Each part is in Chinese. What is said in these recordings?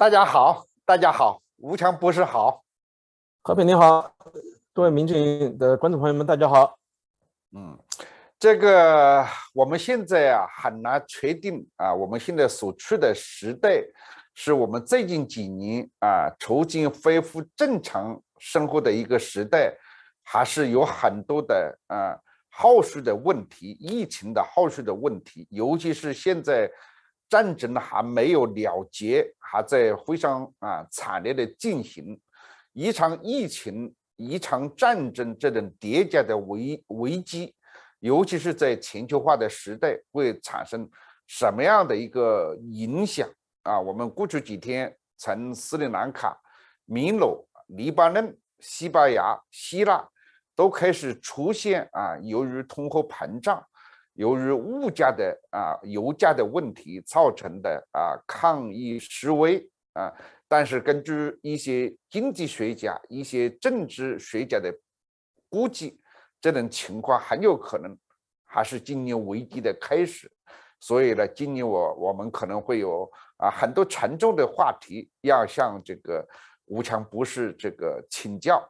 大家好，大家好，吴强博士好，和平你好，各位民警的观众朋友们，大家好。嗯，这个我们现在啊很难确定啊，我们现在所处的时代是我们最近几年啊逐渐恢复正常生活的一个时代，还是有很多的啊后续的问题，疫情的后续的问题，尤其是现在。战争还没有了结，还在非常啊惨烈的进行。一场疫情，一场战争，这种叠加的危危机，尤其是在全球化的时代，会产生什么样的一个影响啊？我们过去几天，从斯里兰卡、秘罗、黎巴嫩、西班牙、希腊，都开始出现啊，由于通货膨胀。由于物价的啊，油价的问题造成的啊抗议示威啊，但是根据一些经济学家、一些政治学家的估计，这种情况很有可能还是今年危机的开始，所以呢，今年我我们可能会有啊很多沉重的话题要向这个吴强博士这个请教。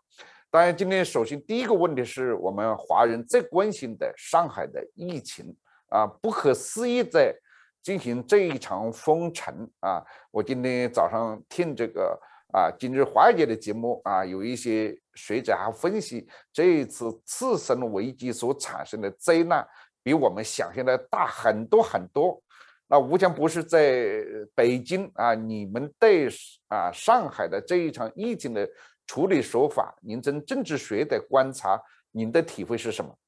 当然，今天首先第一个问题是我们华人最关心的上海的疫情啊，不可思议在进行这一场封城啊！我今天早上听这个啊，今日华尔街的节目啊，有一些学者还分析这一次次生危机所产生的灾难比我们想象的大很多很多。那吴强博士在北京啊，你们对啊上海的这一场疫情的？处理手法，您从政治学的观察，您的体会是什么？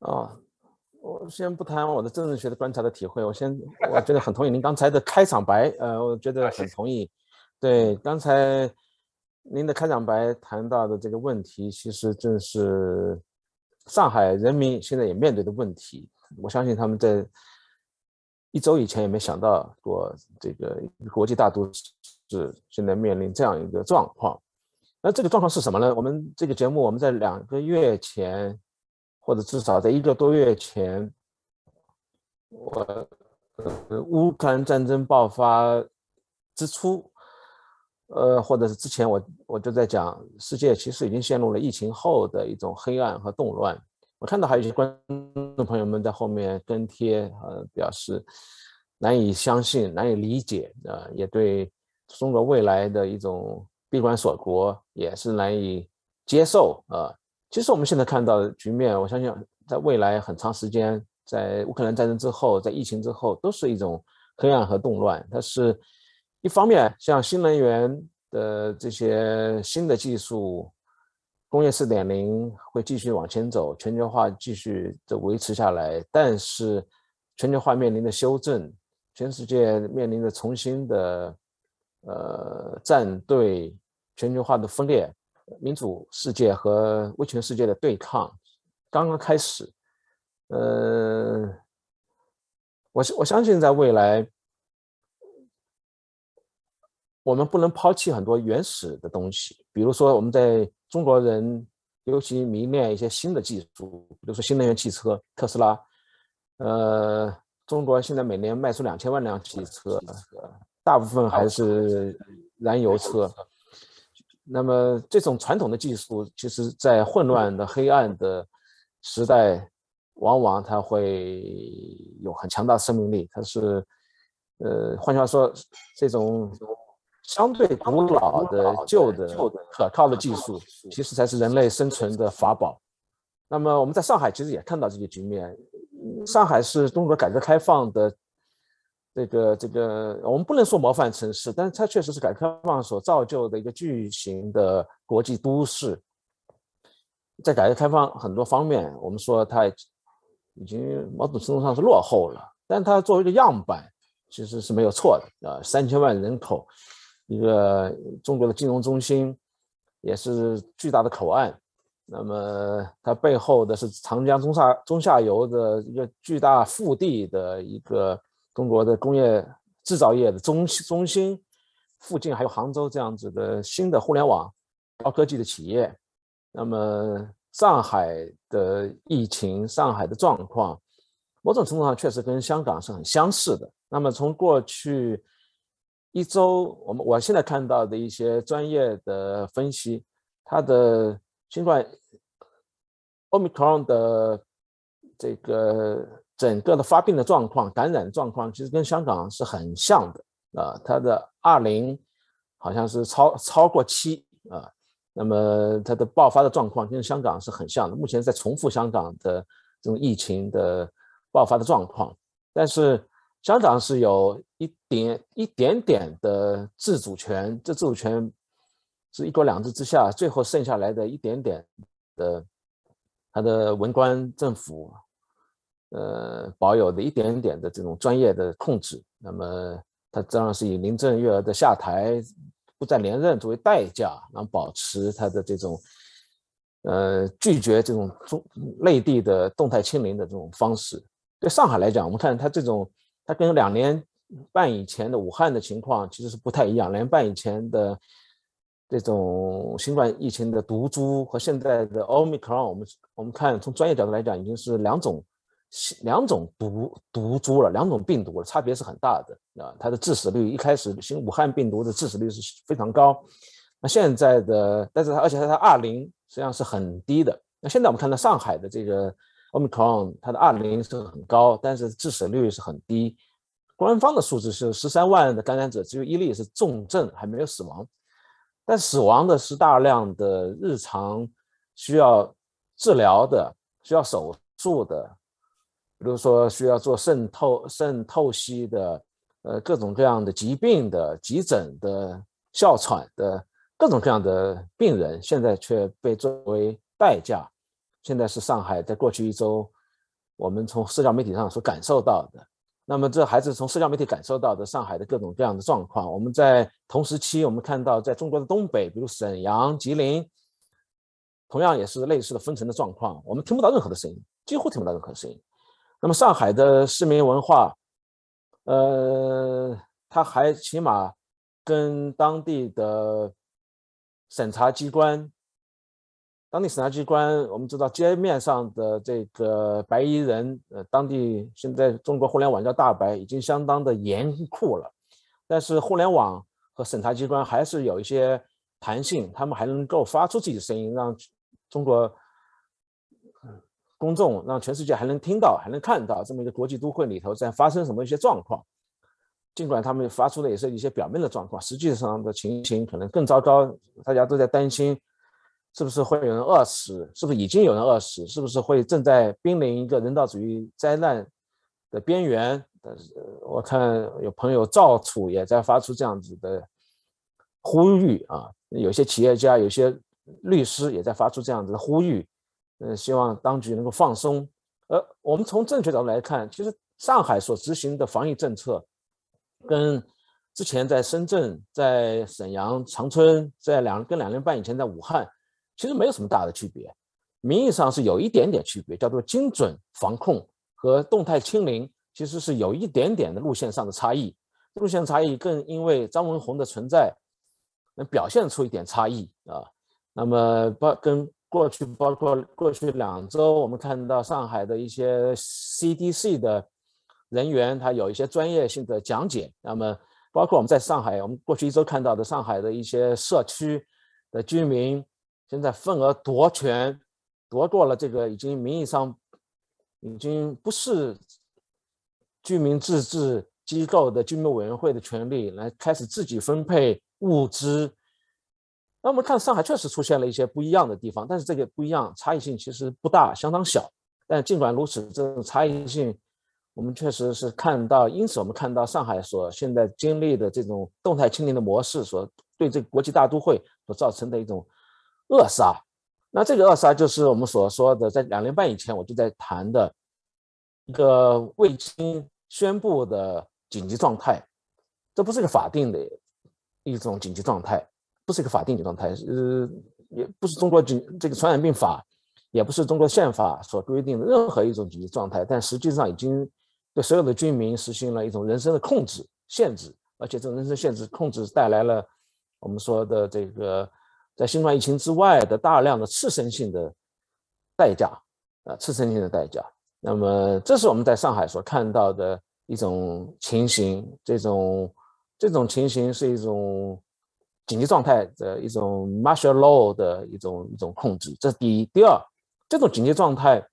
啊，我先不谈我的政治学的观察的体会，我先，我觉得很同意您刚才的开场白，呃，我觉得很同意。对，刚才您的开场白谈到的这个问题，其实正是上海人民现在也面对的问题。我相信他们在一周以前也没想到过这个国际大都市。是现在面临这样一个状况，那这个状况是什么呢？我们这个节目，我们在两个月前，或者至少在一个多月前，我乌克兰战争爆发之初，呃，或者是之前，我我就在讲，世界其实已经陷入了疫情后的一种黑暗和动乱。我看到还有一些观众朋友们在后面跟帖，呃，表示难以相信，难以理解，啊，也对。中国未来的一种闭关锁国也是难以接受啊！其实我们现在看到的局面，我相信在未来很长时间，在乌克兰战争之后，在疫情之后，都是一种黑暗和动乱。它是一方面，像新能源的这些新的技术，工业四点零会继续往前走，全球化继续的维持下来，但是全球化面临的修正，全世界面临的重新的。呃，战对全球化的分裂、民主世界和威权世界的对抗刚刚开始。呃，我我相信，在未来，我们不能抛弃很多原始的东西，比如说，我们在中国人尤其迷恋一些新的技术，比如说新能源汽车，特斯拉。呃，中国现在每年卖出两千万辆汽车。大部分还是燃油车，那么这种传统的技术，其实，在混乱的黑暗的时代，往往它会有很强大的生命力。它是，呃，换句话说，这种相对古老的、旧的、可靠的技术，其实才是人类生存的法宝。那么我们在上海其实也看到这些局面，上海是中国改革开放的。这个这个，我们不能说模范城市，但是它确实是改革开放所造就的一个巨型的国际都市。在改革开放很多方面，我们说它已经某种程度上是落后了，但它作为一个样板，其实是没有错的啊。三千万人口，一个中国的金融中心，也是巨大的口岸。那么它背后的是长江中下中下游的一个巨大腹地的一个。中国的工业制造业的中中心附近，还有杭州这样子的新的互联网高科技的企业，那么上海的疫情、上海的状况，某种程度上确实跟香港是很相似的。那么从过去一周，我们我现在看到的一些专业的分析，它的尽管 c r o n 的这个。整个的发病的状况、感染状况，其实跟香港是很像的啊。它的二零好像是超超过七啊，那么它的爆发的状况跟香港是很像的。目前在重复香港的这种疫情的爆发的状况，但是香港是有一点一点点的自主权，这自主权是一国两制之下最后剩下来的一点点的，它的文官政府。呃，保有的一点点的这种专业的控制，那么它当然是以林郑月娥的下台不再连任作为代价，能保持它的这种呃拒绝这种中内地的动态清零的这种方式。对上海来讲，我们看它这种它跟两年半以前的武汉的情况其实是不太一样。两年半以前的这种新冠疫情的毒株和现在的奥密克戎，我们我们看从专业角度来讲，已经是两种。两种毒毒株了，两种病毒了，差别是很大的啊。它的致死率一开始，新武汉病毒的致死率是非常高。那现在的，但是它而且它的二零实际上是很低的。那现在我们看到上海的这个 omicron，它的二零是很高，但是致死率是很低。官方的数字是十三万的感染者，只有一例是重症，还没有死亡。但死亡的是大量的日常需要治疗的、需要手术的。比如说需要做肾透肾透析的，呃，各种各样的疾病的急诊的哮喘的各种各样的病人，现在却被作为代价。现在是上海，在过去一周，我们从社交媒体上所感受到的。那么这还是从社交媒体感受到的上海的各种各样的状况。我们在同时期，我们看到在中国的东北，比如沈阳、吉林，同样也是类似的封城的状况。我们听不到任何的声音，几乎听不到任何声音。那么上海的市民文化，呃，他还起码跟当地的审查机关，当地审查机关，我们知道街面上的这个白衣人，呃，当地现在中国互联网叫大白，已经相当的严酷了。但是互联网和审查机关还是有一些弹性，他们还能够发出自己的声音，让中国。公众让全世界还能听到，还能看到这么一个国际都会里头在发生什么一些状况。尽管他们发出的也是一些表面的状况，实际上的情形可能更糟糕。大家都在担心，是不是会有人饿死？是不是已经有人饿死？是不是会正在濒临一个人道主义灾难的边缘？但是我看有朋友赵楚也在发出这样子的呼吁啊，有些企业家、有些律师也在发出这样子的呼吁。嗯，希望当局能够放松。呃，我们从正确角度来看，其实上海所执行的防疫政策，跟之前在深圳、在沈阳、长春，在两跟两年半以前在武汉，其实没有什么大的区别。名义上是有一点点区别，叫做精准防控和动态清零，其实是有一点点的路线上的差异。路线差异更因为张文宏的存在，能表现出一点差异啊。那么不跟。过去包括过去两周，我们看到上海的一些 CDC 的人员，他有一些专业性的讲解。那么，包括我们在上海，我们过去一周看到的上海的一些社区的居民，现在份额夺权夺过了这个已经名义上已经不是居民自治机构的居民委员会的权利，来开始自己分配物资。那我们看上海确实出现了一些不一样的地方，但是这个不一样差异性其实不大，相当小。但尽管如此，这种差异性，我们确实是看到。因此，我们看到上海所现在经历的这种动态清零的模式，所对这个国际大都会所造成的一种扼杀。那这个扼杀就是我们所说的，在两年半以前我就在谈的一个未经宣布的紧急状态，这不是一个法定的一种紧急状态。不是一个法定的状态，呃，也不是中国《疾》这个《传染病法》，也不是中国宪法所规定的任何一种紧急状态，但实际上已经对所有的军民实行了一种人身的控制、限制，而且这种人身限制、控制带来了我们说的这个在新冠疫情之外的大量的次生性的代价，呃，次生性的代价。那么，这是我们在上海所看到的一种情形，这种这种情形是一种。紧急状态的一种 martial law 的一种一种控制，这是第一。第二，这种紧急状态，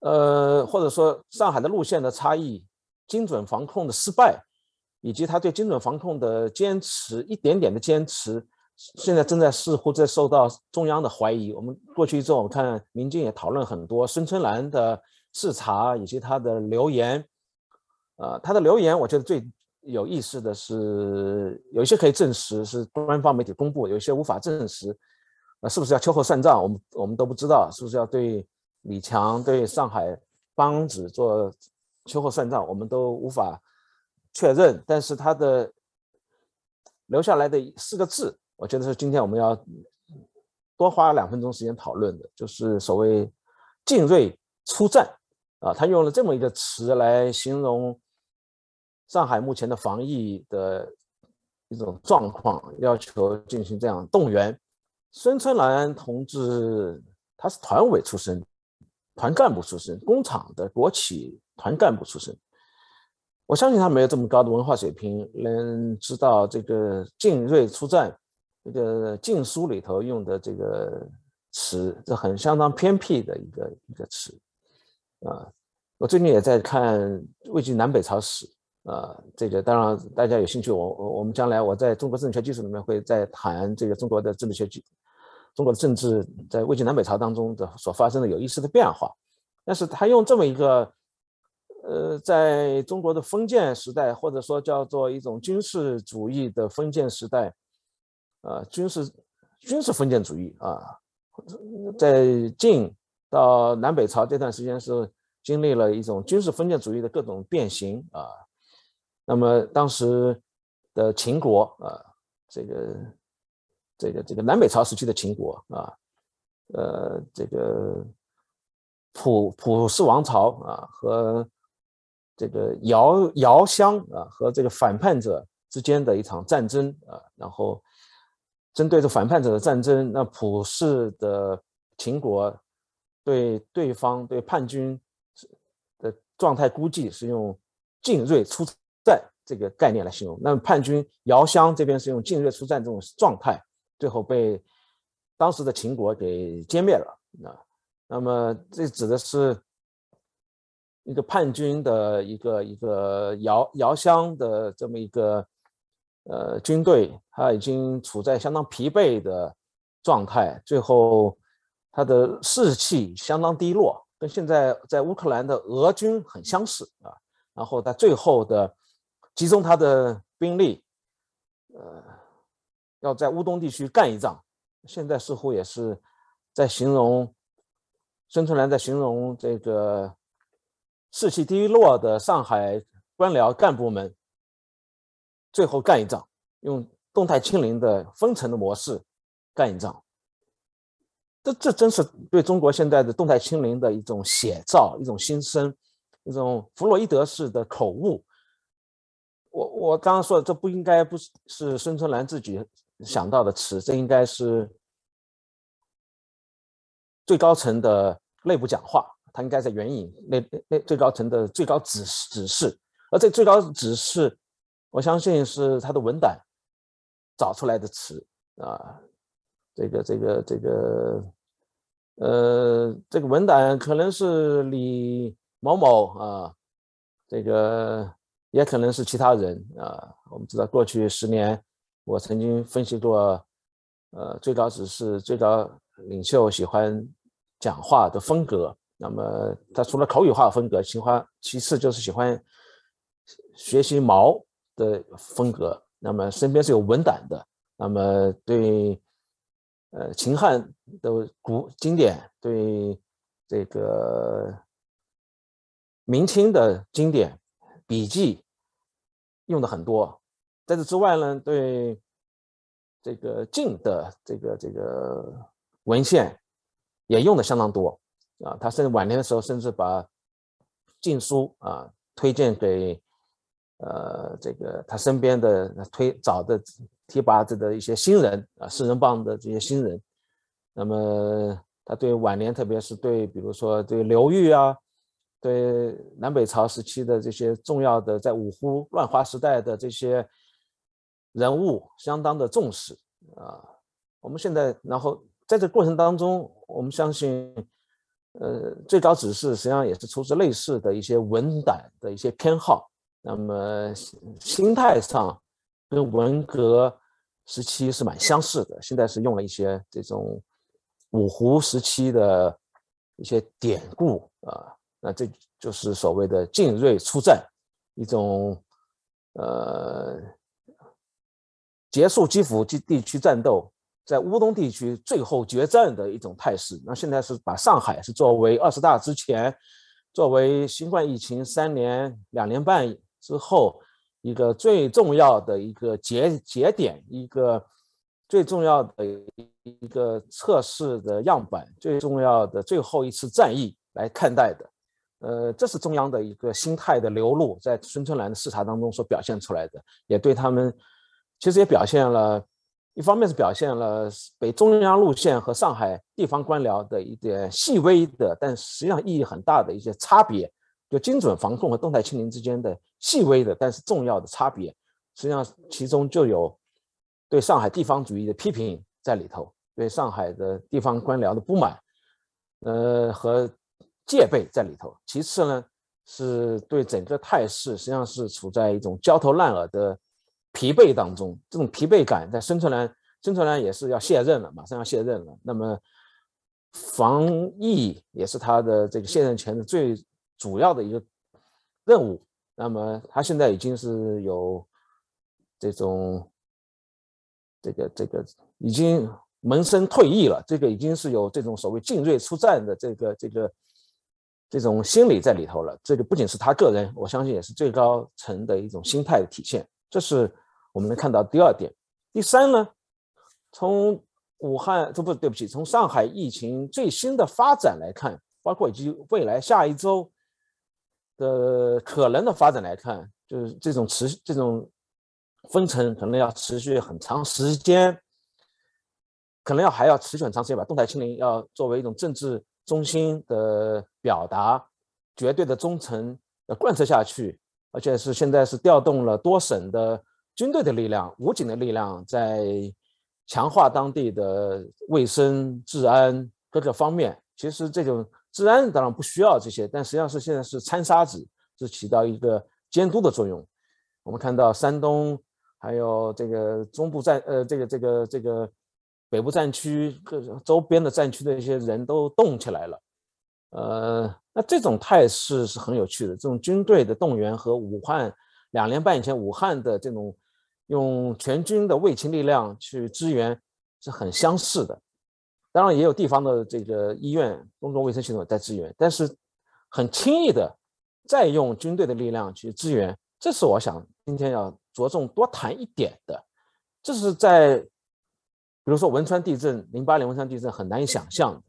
呃，或者说上海的路线的差异，精准防控的失败，以及他对精准防控的坚持，一点点的坚持，现在正在似乎在受到中央的怀疑。我们过去一周，我们看民间也讨论很多孙春兰的视察以及他的留言，呃，他的留言，我觉得最。有意思的是，有一些可以证实是官方媒体公布，有一些无法证实。那是不是要秋后算账？我们我们都不知道是不是要对李强、对上海帮子做秋后算账，我们都无法确认。但是他的留下来的四个字，我觉得是今天我们要多花两分钟时间讨论的，就是所谓“进锐出战”啊，他用了这么一个词来形容。上海目前的防疫的一种状况，要求进行这样动员。孙春兰同志，他是团委出身，团干部出身，工厂的国企团干部出身。我相信他没有这么高的文化水平，能知道这个“进锐出战”这个《晋书》里头用的这个词，这很相当偏僻的一个一个词。啊，我最近也在看《魏晋南北朝史》。呃，这个当然大家有兴趣，我我我们将来我在中国政治学基础里面会再谈这个中国的政治学基，中国的政治在魏晋南北朝当中的所发生的有意思的变化，但是他用这么一个，呃，在中国的封建时代或者说叫做一种军事主义的封建时代，啊，军事军事封建主义啊，在晋到南北朝这段时间是经历了一种军事封建主义的各种变形啊。那么当时的秦国啊，这个、这个、这个南北朝时期的秦国啊，呃，这个普普氏王朝啊和这个姚姚襄啊和这个反叛者之间的一场战争啊，然后针对这反叛者的战争，那普氏的秦国对对方对叛军的状态估计是用进锐出。战这个概念来形容，那么叛军遥相这边是用进锐出战这种状态，最后被当时的秦国给歼灭了。那那么这指的是一个叛军的一个一个遥遥相的这么一个呃军队，他已经处在相当疲惫的状态，最后他的士气相当低落，跟现在在乌克兰的俄军很相似啊。然后他最后的。集中他的兵力，呃，要在乌东地区干一仗。现在似乎也是在形容孙春兰在形容这个士气低落的上海官僚干部们，最后干一仗，用动态清零的分层的模式干一仗。这这真是对中国现在的动态清零的一种写照，一种心声，一种弗洛伊德式的口误。我我刚刚说的这不应该不是是孙春兰自己想到的词，这应该是最高层的内部讲话，他应该在援引那那最高层的最高指指示，而这最高指示，我相信是他的文档找出来的词啊，这个这个这个，呃，这个文档可能是李某某啊，这个。也可能是其他人啊。我们知道，过去十年，我曾经分析过，呃，最早只是最早领袖喜欢讲话的风格。那么，他除了口语化风格，喜欢其次就是喜欢学习毛的风格。那么，身边是有文胆的。那么，对，呃，秦汉的古经典，对这个明清的经典。笔记用的很多，在这之外呢，对这个晋的这个这个文献也用的相当多啊。他甚至晚年的时候，甚至把晋书啊推荐给呃这个他身边的推找的提拔这的一些新人啊，四人帮的这些新人。那么他对晚年，特别是对比如说对刘裕啊。对南北朝时期的这些重要的在五胡乱华时代的这些人物相当的重视啊！我们现在，然后在这过程当中，我们相信，呃，最高指示实际上也是出自类似的一些文胆的一些偏好，那么心态上跟文革时期是蛮相似的。现在是用了一些这种五胡时期的一些典故啊。那这就是所谓的进锐出战，一种呃结束基辅及地区战斗，在乌东地区最后决战的一种态势。那现在是把上海是作为二十大之前，作为新冠疫情三年两年半之后一个最重要的一个节节点，一个最重要的一个测试的样本，最重要的最后一次战役来看待的。呃，这是中央的一个心态的流露，在孙春兰的视察当中所表现出来的，也对他们其实也表现了，一方面是表现了北中央路线和上海地方官僚的一点细微的，但实际上意义很大的一些差别，就精准防控和动态清零之间的细微的但是重要的差别，实际上其中就有对上海地方主义的批评在里头，对上海的地方官僚的不满，呃和。戒备在里头，其次呢，是对整个态势实际上是处在一种焦头烂额的疲惫当中。这种疲惫感在孙春兰，孙春兰也是要卸任了，马上要卸任了。那么，防疫也是他的这个卸任前的最主要的一个任务。那么，他现在已经是有这种这个这个已经萌生退役了，这个已经是有这种所谓进锐出战的这个这个。这种心理在里头了，这个不仅是他个人，我相信也是最高层的一种心态的体现。这是我们能看到第二点。第三呢，从武汉这不对不起，从上海疫情最新的发展来看，包括以及未来下一周的可能的发展来看，就是这种持这种封城可能要持续很长时间，可能要还要持续很长时间把动态清零要作为一种政治。中心的表达，绝对的忠诚要贯彻下去，而且是现在是调动了多省的军队的力量、武警的力量，在强化当地的卫生、治安各个方面。其实这种治安当然不需要这些，但实际上是现在是掺沙子，是起到一个监督的作用。我们看到山东，还有这个中部战，呃，这个这个这个。北部战区各周边的战区的一些人都动起来了，呃，那这种态势是很有趣的。这种军队的动员和武汉两年半以前武汉的这种用全军的卫勤力量去支援是很相似的。当然也有地方的这个医院、公共卫生系统在支援，但是很轻易的再用军队的力量去支援，这是我想今天要着重多谈一点的。这是在。比如说汶川地震，零八年汶川地震很难以想象，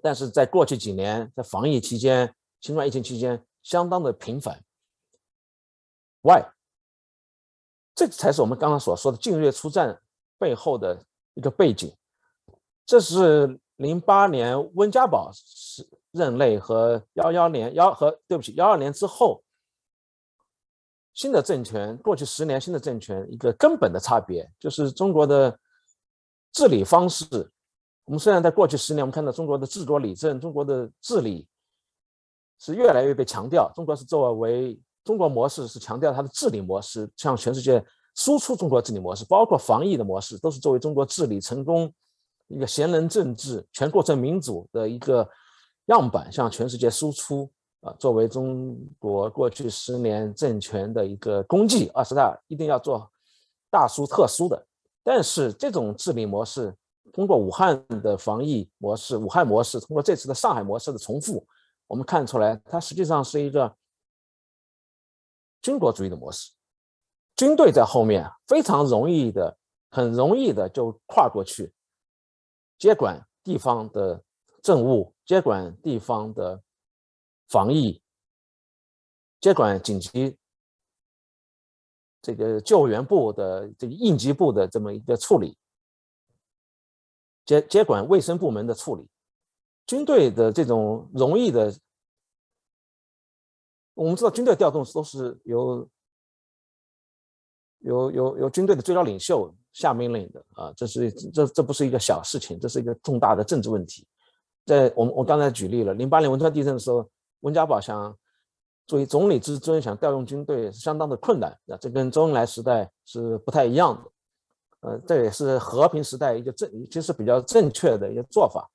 但是在过去几年，在防疫期间、新冠疫情期间，相当的频繁。Why？这才是我们刚刚所说的进月出战背后的一个背景。这是零八年温家宝是任内和幺幺年幺和对不起幺二年之后，新的政权过去十年新的政权一个根本的差别就是中国的。治理方式，我们虽然在过去十年，我们看到中国的治国理政、中国的治理是越来越被强调。中国是作为中国模式，是强调它的治理模式，向全世界输出中国治理模式，包括防疫的模式，都是作为中国治理成功一个贤能政治、全过程民主的一个样板，向全世界输出。啊，作为中国过去十年政权的一个功绩，二十大一定要做大书特书的。但是这种治理模式，通过武汉的防疫模式、武汉模式，通过这次的上海模式的重复，我们看出来，它实际上是一个军国主义的模式，军队在后面，非常容易的、很容易的就跨过去，接管地方的政务，接管地方的防疫，接管紧急。这个救援部的、这个应急部的这么一个处理，接接管卫生部门的处理，军队的这种容易的。我们知道，军队调动都是由，由由由军队的最高领袖下命令的啊，这是这这不是一个小事情，这是一个重大的政治问题。在我们我刚才举例了，零八年汶川地震的时候，温家宝向。作为总理之尊，想调用军队是相当的困难这跟周恩来时代是不太一样的。呃，这也是和平时代一个正，其实比较正确的一个做法。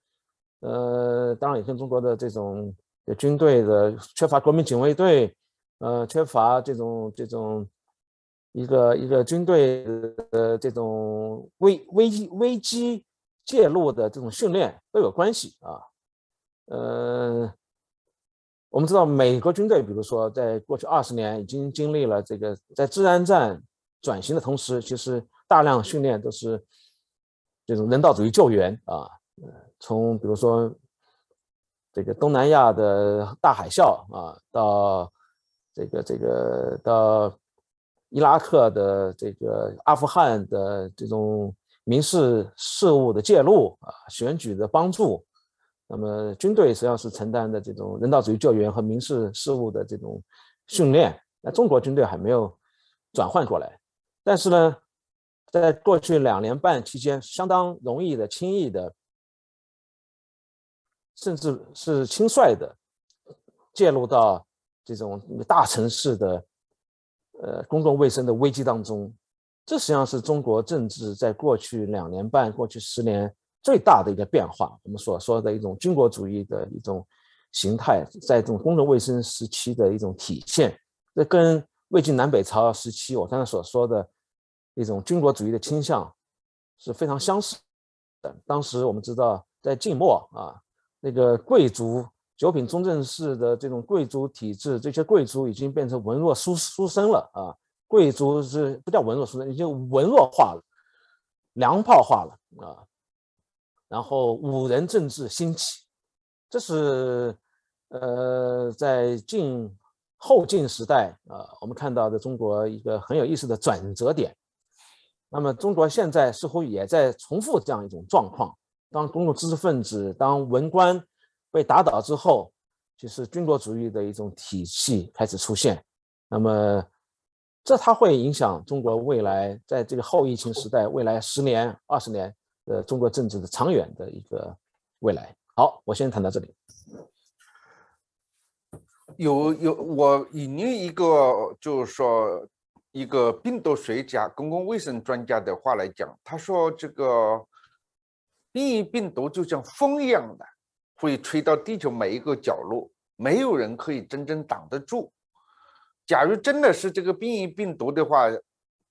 呃，当然也跟中国的这种军队的缺乏国民警卫队，呃，缺乏这种这种一个一个军队的这种危危危机介入的这种训练都有关系啊。呃。我们知道，美国军队，比如说，在过去二十年已经经历了这个在治安战转型的同时，其实大量训练都是这种人道主义救援啊，从比如说这个东南亚的大海啸啊，到这个这个到伊拉克的这个阿富汗的这种民事事务的介入啊，选举的帮助。那么，军队实际上是承担的这种人道主义救援和民事事务的这种训练。那中国军队还没有转换过来，但是呢，在过去两年半期间，相当容易的、轻易的，甚至是轻率的，介入到这种大城市的呃公共卫生的危机当中。这实际上是中国政治在过去两年半、过去十年。最大的一个变化，我们所说的一种军国主义的一种形态，在这种公共卫生时期的一种体现，这跟魏晋南北朝时期我刚才所说的一种军国主义的倾向是非常相似的。当时我们知道，在晋末啊，那个贵族九品中正式的这种贵族体制，这些贵族已经变成文弱书书生了啊，贵族是不叫文弱书生，已经文弱化了，娘炮化了啊。然后，五人政治兴起，这是呃，在近后晋时代啊，我们看到的中国一个很有意思的转折点。那么，中国现在似乎也在重复这样一种状况：当公共知识分子、当文官被打倒之后，就是军国主义的一种体系开始出现。那么，这它会影响中国未来在这个后疫情时代，未来十年、二十年。呃，中国政治的长远的一个未来。好，我先谈到这里。有有，我引用一个，就是说一个病毒学家、公共卫生专家的话来讲，他说：“这个变异病毒就像风一样的，会吹到地球每一个角落，没有人可以真正挡得住。假如真的是这个变异病毒的话。”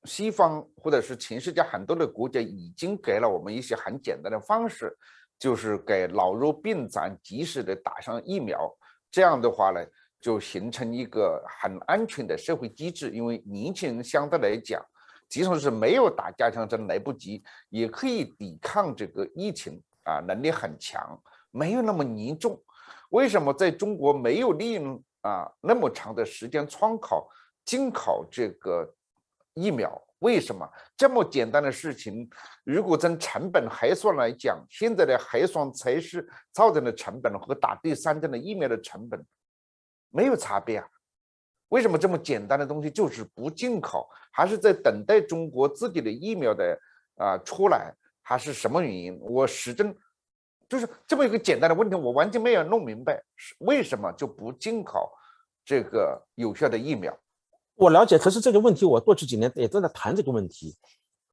西方或者是全世界很多的国家已经给了我们一些很简单的方式，就是给老弱病残及时的打上疫苗，这样的话呢，就形成一个很安全的社会机制。因为年轻人相对来讲，即使是没有打加强针来不及，也可以抵抗这个疫情啊，能力很强，没有那么严重。为什么在中国没有利用啊那么长的时间窗口，进口这个？疫苗为什么这么简单的事情？如果从成本核算来讲，现在的核算才是造成的成本和打第三针的疫苗的成本没有差别啊？为什么这么简单的东西就是不进口，还是在等待中国自己的疫苗的啊出来？还是什么原因？我始终就是这么一个简单的问题，我完全没有弄明白，为什么就不进口这个有效的疫苗？我了解，可是这个问题，我过去几年也正在谈这个问题。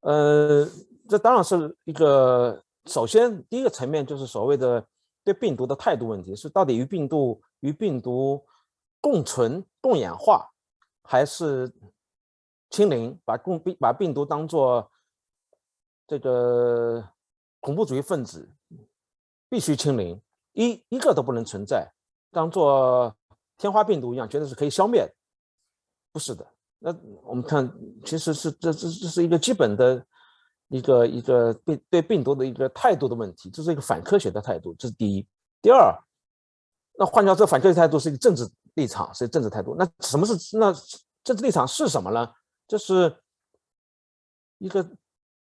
呃，这当然是一个，首先第一个层面就是所谓的对病毒的态度问题，是到底与病毒与病毒共存共演化，还是清零？把共病把病毒当做这个恐怖主义分子，必须清零，一一个都不能存在，当做天花病毒一样，绝对是可以消灭的。不是的，那我们看，其实是这这这是一个基本的一个一个病对病毒的一个态度的问题，这是一个反科学的态度，这是第一。第二，那换句话说，反科学态度是一个政治立场，是政治态度。那什么是那政治立场是什么呢？就是一个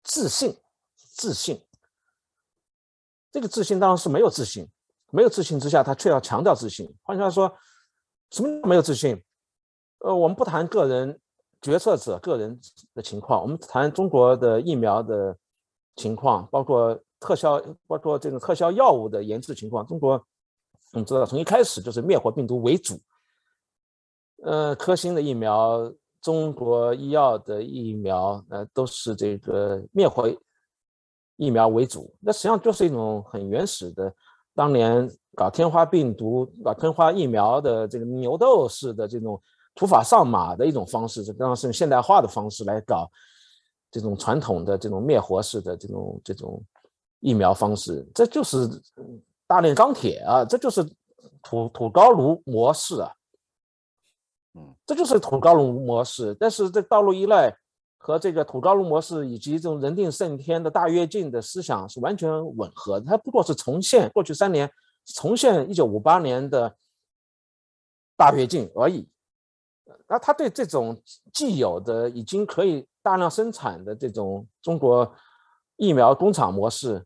自信，自信。这个自信当然是没有自信，没有自信之下，他却要强调自信。换句话说，什么没有自信？呃，我们不谈个人决策者个人的情况，我们谈中国的疫苗的情况，包括特效，包括这种特效药物的研制情况。中国我们知道，从一开始就是灭活病毒为主。呃，科兴的疫苗，中国医药的疫苗，呃，都是这个灭活疫苗为主。那实际上就是一种很原始的，当年搞天花病毒、搞天花疫苗的这个牛痘式的这种。土法上马的一种方式，实当是用现代化的方式来搞这种传统的这种灭活式的这种这种疫苗方式，这就是大炼钢铁啊，这就是土土高炉模式啊，嗯，这就是土高炉模式。但是这道路依赖和这个土高炉模式以及这种人定胜天的大跃进的思想是完全吻合的，它不过是重现过去三年重现一九五八年的大跃进而已。那他对这种既有的已经可以大量生产的这种中国疫苗工厂模式，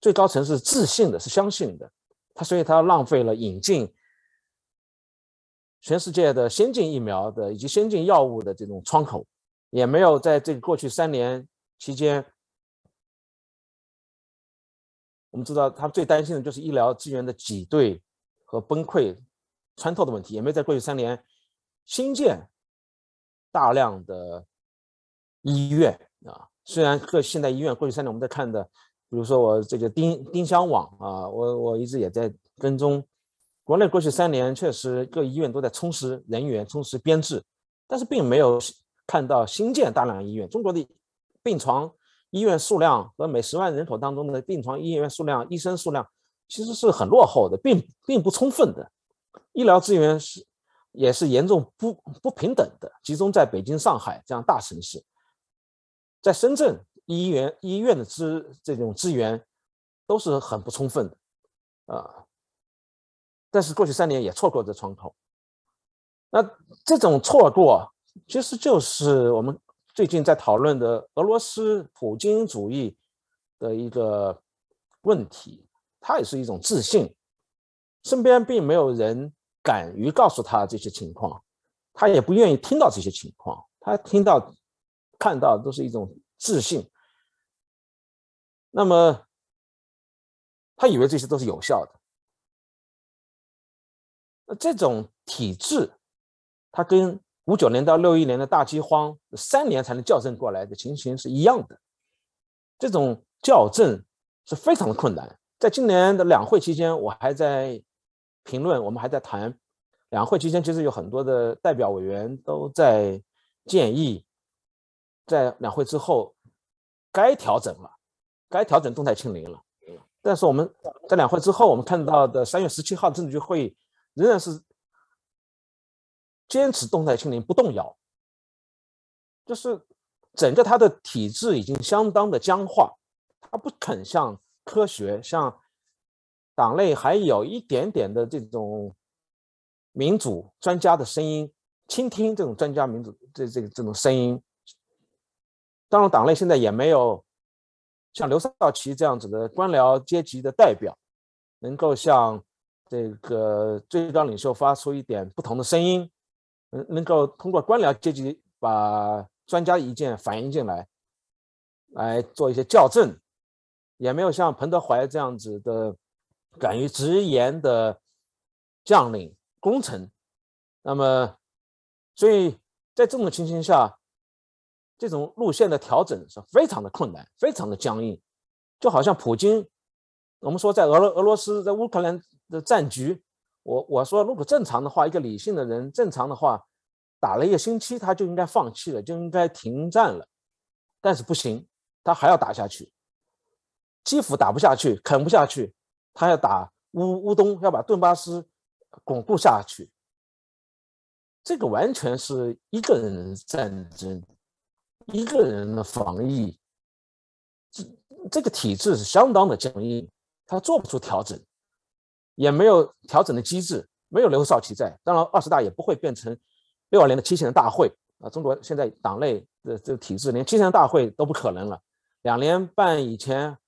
最高层是自信的，是相信的。他所以，他浪费了引进全世界的先进疫苗的以及先进药物的这种窗口，也没有在这个过去三年期间，我们知道他最担心的就是医疗资源的挤兑和崩溃、穿透的问题，也没有在过去三年。新建大量的医院啊，虽然各现代医院过去三年我们在看的，比如说我这个丁丁香网啊，我我一直也在跟踪国内过去三年，确实各医院都在充实人员、充实编制，但是并没有看到新建大量医院。中国的病床医院数量和每十万人口当中的病床医院数量、医生数量其实是很落后的，并并不充分的医疗资源是。也是严重不不平等的，集中在北京、上海这样大城市，在深圳医院医院的资这种资源都是很不充分的，啊，但是过去三年也错过这窗口，那这种错过其实就是我们最近在讨论的俄罗斯普京主义的一个问题，它也是一种自信，身边并没有人。敢于告诉他这些情况，他也不愿意听到这些情况，他听到、看到都是一种自信。那么，他以为这些都是有效的。那这种体制，他跟五九年到六一年的大饥荒三年才能校正过来的情形是一样的。这种校正是非常的困难。在今年的两会期间，我还在。评论我们还在谈，两会期间其实有很多的代表委员都在建议，在两会之后该调整了，该调整动态清零了。但是我们在两会之后，我们看到的三月十七号政治局会议仍然是坚持动态清零不动摇，就是整个它的体制已经相当的僵化，它不肯向科学向。党内还有一点点的这种民主专家的声音，倾听这种专家民主这这个这种声音。当然，党内现在也没有像刘少奇这样子的官僚阶级的代表，能够像这个最高领袖发出一点不同的声音，能能够通过官僚阶级把专家意见反映进来，来做一些校正，也没有像彭德怀这样子的。敢于直言的将领、功臣，那么，所以在这种情形下，这种路线的调整是非常的困难、非常的僵硬，就好像普京。我们说，在俄罗俄罗斯在乌克兰的战局，我我说，如果正常的话，一个理性的人，正常的话，打了一个星期，他就应该放弃了，就应该停战了。但是不行，他还要打下去。基辅打不下去，啃不下去。他要打乌乌东，要把顿巴斯巩固下去，这个完全是一个人的战争，一个人的防疫，这这个体制是相当的僵硬，他做不出调整，也没有调整的机制，没有刘少奇在，当然二十大也不会变成六二年的七千人大会啊，中国现在党内的这个体制连七千人大会都不可能了，两年半以前。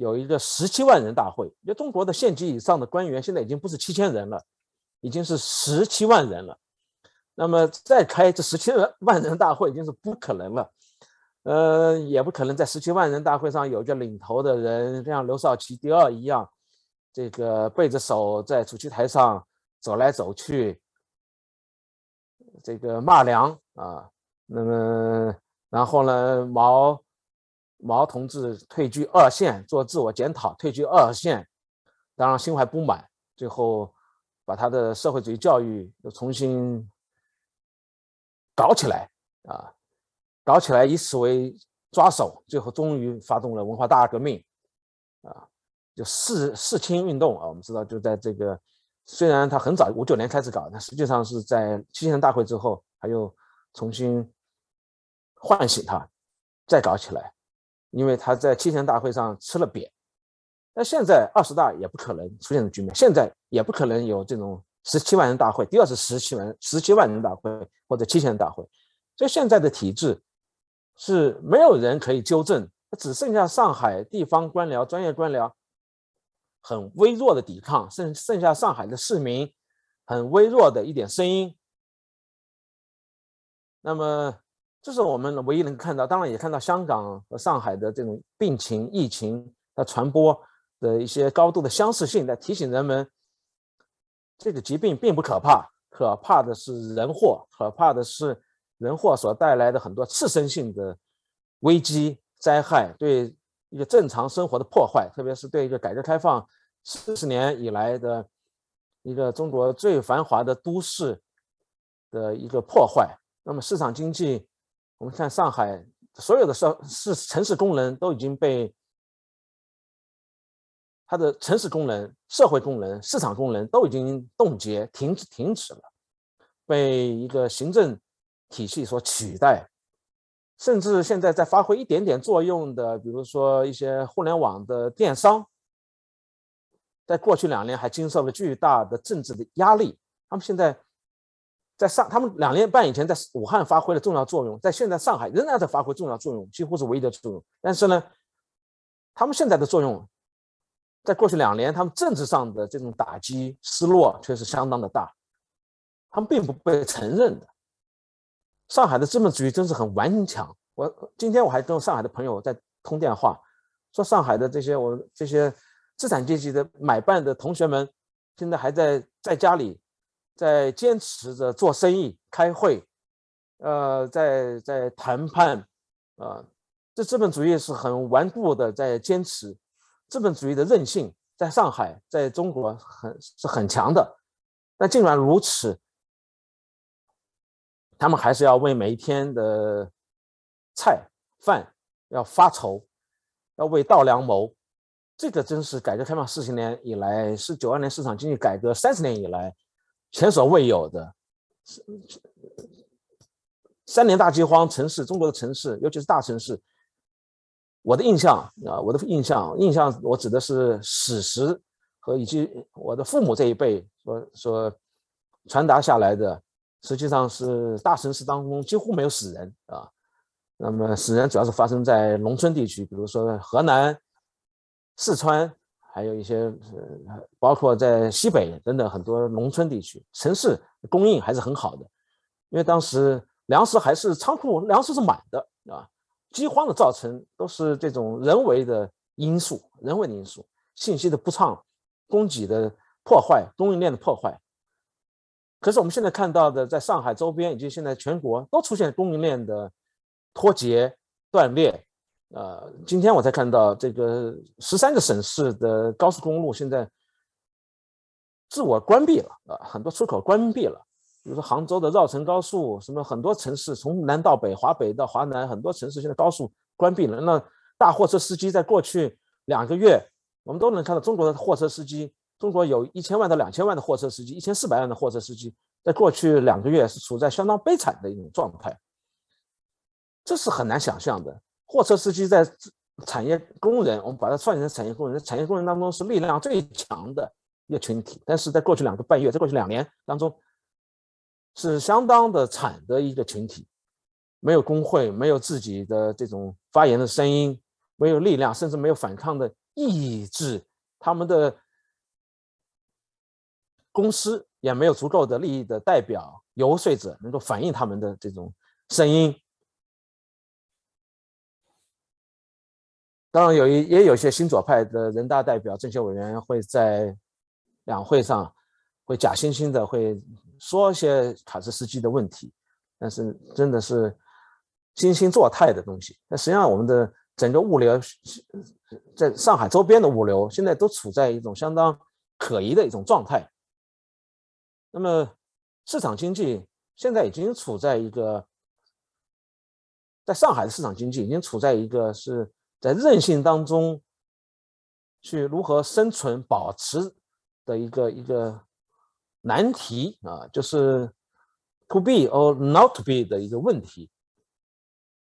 有一个十七万人大会，就中国的县级以上的官员现在已经不是七千人了，已经是十七万人了。那么再开这十七万人大会已经是不可能了，呃，也不可能在十七万人大会上有个领头的人像刘少奇第二一样，这个背着手在主席台上走来走去，这个骂娘啊，那么然后呢毛。毛同志退居二线做自我检讨，退居二线，当然心怀不满，最后把他的社会主义教育又重新搞起来啊，搞起来以此为抓手，最后终于发动了文化大革命啊，就四四清运动啊，我们知道就在这个，虽然他很早五九年开始搞，但实际上是在七千大会之后，他又重新唤醒他，再搞起来。因为他在七贤大会上吃了瘪，那现在二十大也不可能出现的局面，现在也不可能有这种十七万人大会，第二次十七万十七万人大会或者七千人大会，所以现在的体制是没有人可以纠正，只剩下上海地方官僚、专业官僚很微弱的抵抗，剩剩下上海的市民很微弱的一点声音，那么。这是我们唯一能看到，当然也看到香港和上海的这种病情、疫情的传播的一些高度的相似性，在提醒人们，这个疾病并不可怕，可怕的是人祸，可怕的是人祸所带来的很多次生性的危机、灾害对一个正常生活的破坏，特别是对一个改革开放四十年以来的一个中国最繁华的都市的一个破坏。那么市场经济。我们看上海所有的市城市功能都已经被它的城市功能、社会功能、市场功能都已经冻结、停止、停止了，被一个行政体系所取代。甚至现在在发挥一点点作用的，比如说一些互联网的电商，在过去两年还经受了巨大的政治的压力，他们现在。在上，他们两年半以前在武汉发挥了重要作用，在现在上海仍然在发挥重要作用，几乎是唯一的作用。但是呢，他们现在的作用，在过去两年，他们政治上的这种打击、失落却是相当的大。他们并不被承认的。上海的资本主义真是很顽强。我今天我还跟上海的朋友在通电话，说上海的这些我这些资产阶级的买办的同学们，现在还在在家里。在坚持着做生意、开会，呃，在在谈判，啊，这资本主义是很顽固的，在坚持资本主义的韧性，在上海，在中国很是很强的，但尽管如此，他们还是要为每一天的菜饭要发愁，要为稻粮谋，这个真是改革开放四十年以来，是九二年市场经济改革三十年以来。前所未有的，三年大饥荒，城市，中国的城市，尤其是大城市。我的印象啊，我的印象，印象我指的是史实和以及我的父母这一辈所所传达下来的，实际上是大城市当中几乎没有死人啊。那么死人主要是发生在农村地区，比如说河南、四川。还有一些是包括在西北等等很多农村地区，城市供应还是很好的，因为当时粮食还是仓库粮食是满的啊。饥荒的造成都是这种人为的因素，人为的因素，信息的不畅，供给的破坏，供应链的破坏。可是我们现在看到的，在上海周边以及现在全国都出现供应链的脱节、断裂。呃，今天我才看到这个十三个省市的高速公路现在自我关闭了，啊，很多出口关闭了，比如说杭州的绕城高速，什么很多城市从南到北，华北到华南，很多城市现在高速关闭了。那大货车司机在过去两个月，我们都能看到中国的货车司机，中国有一千万到两千万的货车司机，一千四百万的货车司机，在过去两个月是处在相当悲惨的一种状态，这是很难想象的。货车司机在产业工人，我们把它算成产业工人。产业工人当中是力量最强的一个群体，但是在过去两个半月，在过去两年当中，是相当的惨的一个群体。没有工会，没有自己的这种发言的声音，没有力量，甚至没有反抗的意志。他们的公司也没有足够的利益的代表、游说者能够反映他们的这种声音。当然，有一也有一些新左派的人大代表、政协委员会在两会上会假惺惺的会说些卡车司机的问题，但是真的是惺惺作态的东西。那实际上，我们的整个物流在上海周边的物流现在都处在一种相当可疑的一种状态。那么，市场经济现在已经处在一个，在上海的市场经济已经处在一个是。在任性当中，去如何生存、保持的一个一个难题啊，就是 “to be or not to be” 的一个问题。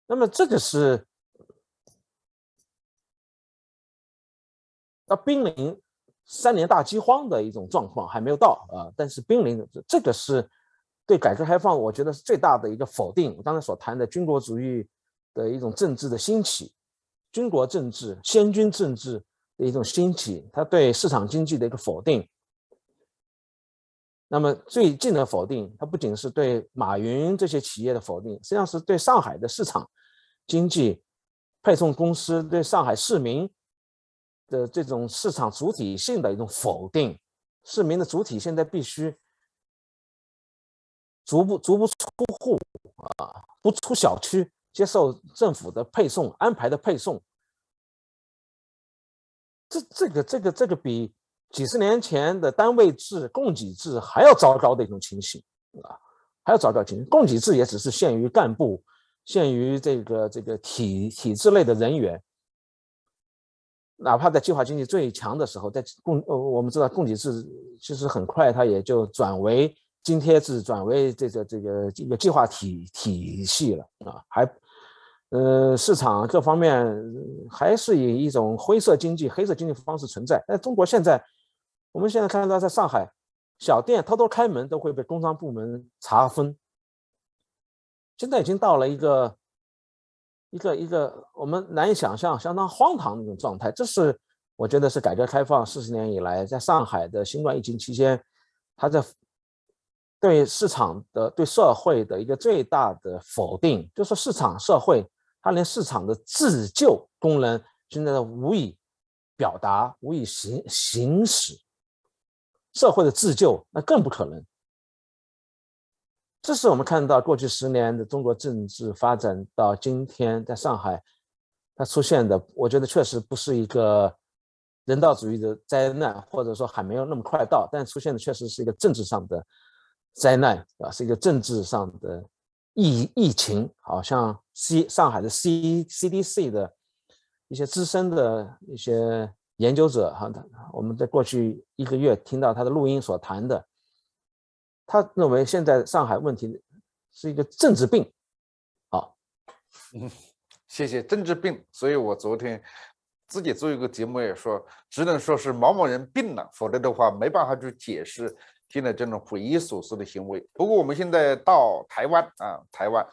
那么，这个是要濒临三年大饥荒的一种状况还没有到啊，但是濒临这个是对改革开放，我觉得是最大的一个否定。我刚才所谈的军国主义的一种政治的兴起。军国政治、先军政治的一种兴起，它对市场经济的一个否定。那么最近的否定，它不仅是对马云这些企业的否定，实际上是对上海的市场经济、配送公司、对上海市民的这种市场主体性的一种否定。市民的主体现在必须足不足不出户啊，不出小区。接受政府的配送安排的配送，这这个这个这个比几十年前的单位制、供给制还要糟糕的一种情形啊，还要糟糕情形。供给制也只是限于干部，限于这个这个体体制内的人员，哪怕在计划经济最强的时候，在供呃，我们知道供给制其实很快它也就转为津贴制，转为这个这个这个计划体体系了啊，还。呃，市场各方面还是以一种灰色经济、黑色经济方式存在。那中国现在，我们现在看到，在上海，小店偷偷开门都会被工商部门查封。现在已经到了一个一个一个我们难以想象、相当荒唐的一种状态。这是我觉得是改革开放四十年以来，在上海的新冠疫情期间，他在对市场的、对社会的一个最大的否定，就是市场社会。它连市场的自救功能现在都无以表达、无以行行使，社会的自救那更不可能。这是我们看到过去十年的中国政治发展到今天，在上海它出现的，我觉得确实不是一个人道主义的灾难，或者说还没有那么快到，但出现的确实是一个政治上的灾难啊，是一个政治上的疫疫情，好像。C 上海的 C CDC 的一些资深的一些研究者哈，我们在过去一个月听到他的录音所谈的，他认为现在上海问题是一个政治病，好，谢谢政治病。所以我昨天自己做一个节目也说，只能说是某某人病了，否则的话没办法去解释现在这种匪夷所思的行为。不过我们现在到台湾啊，台湾。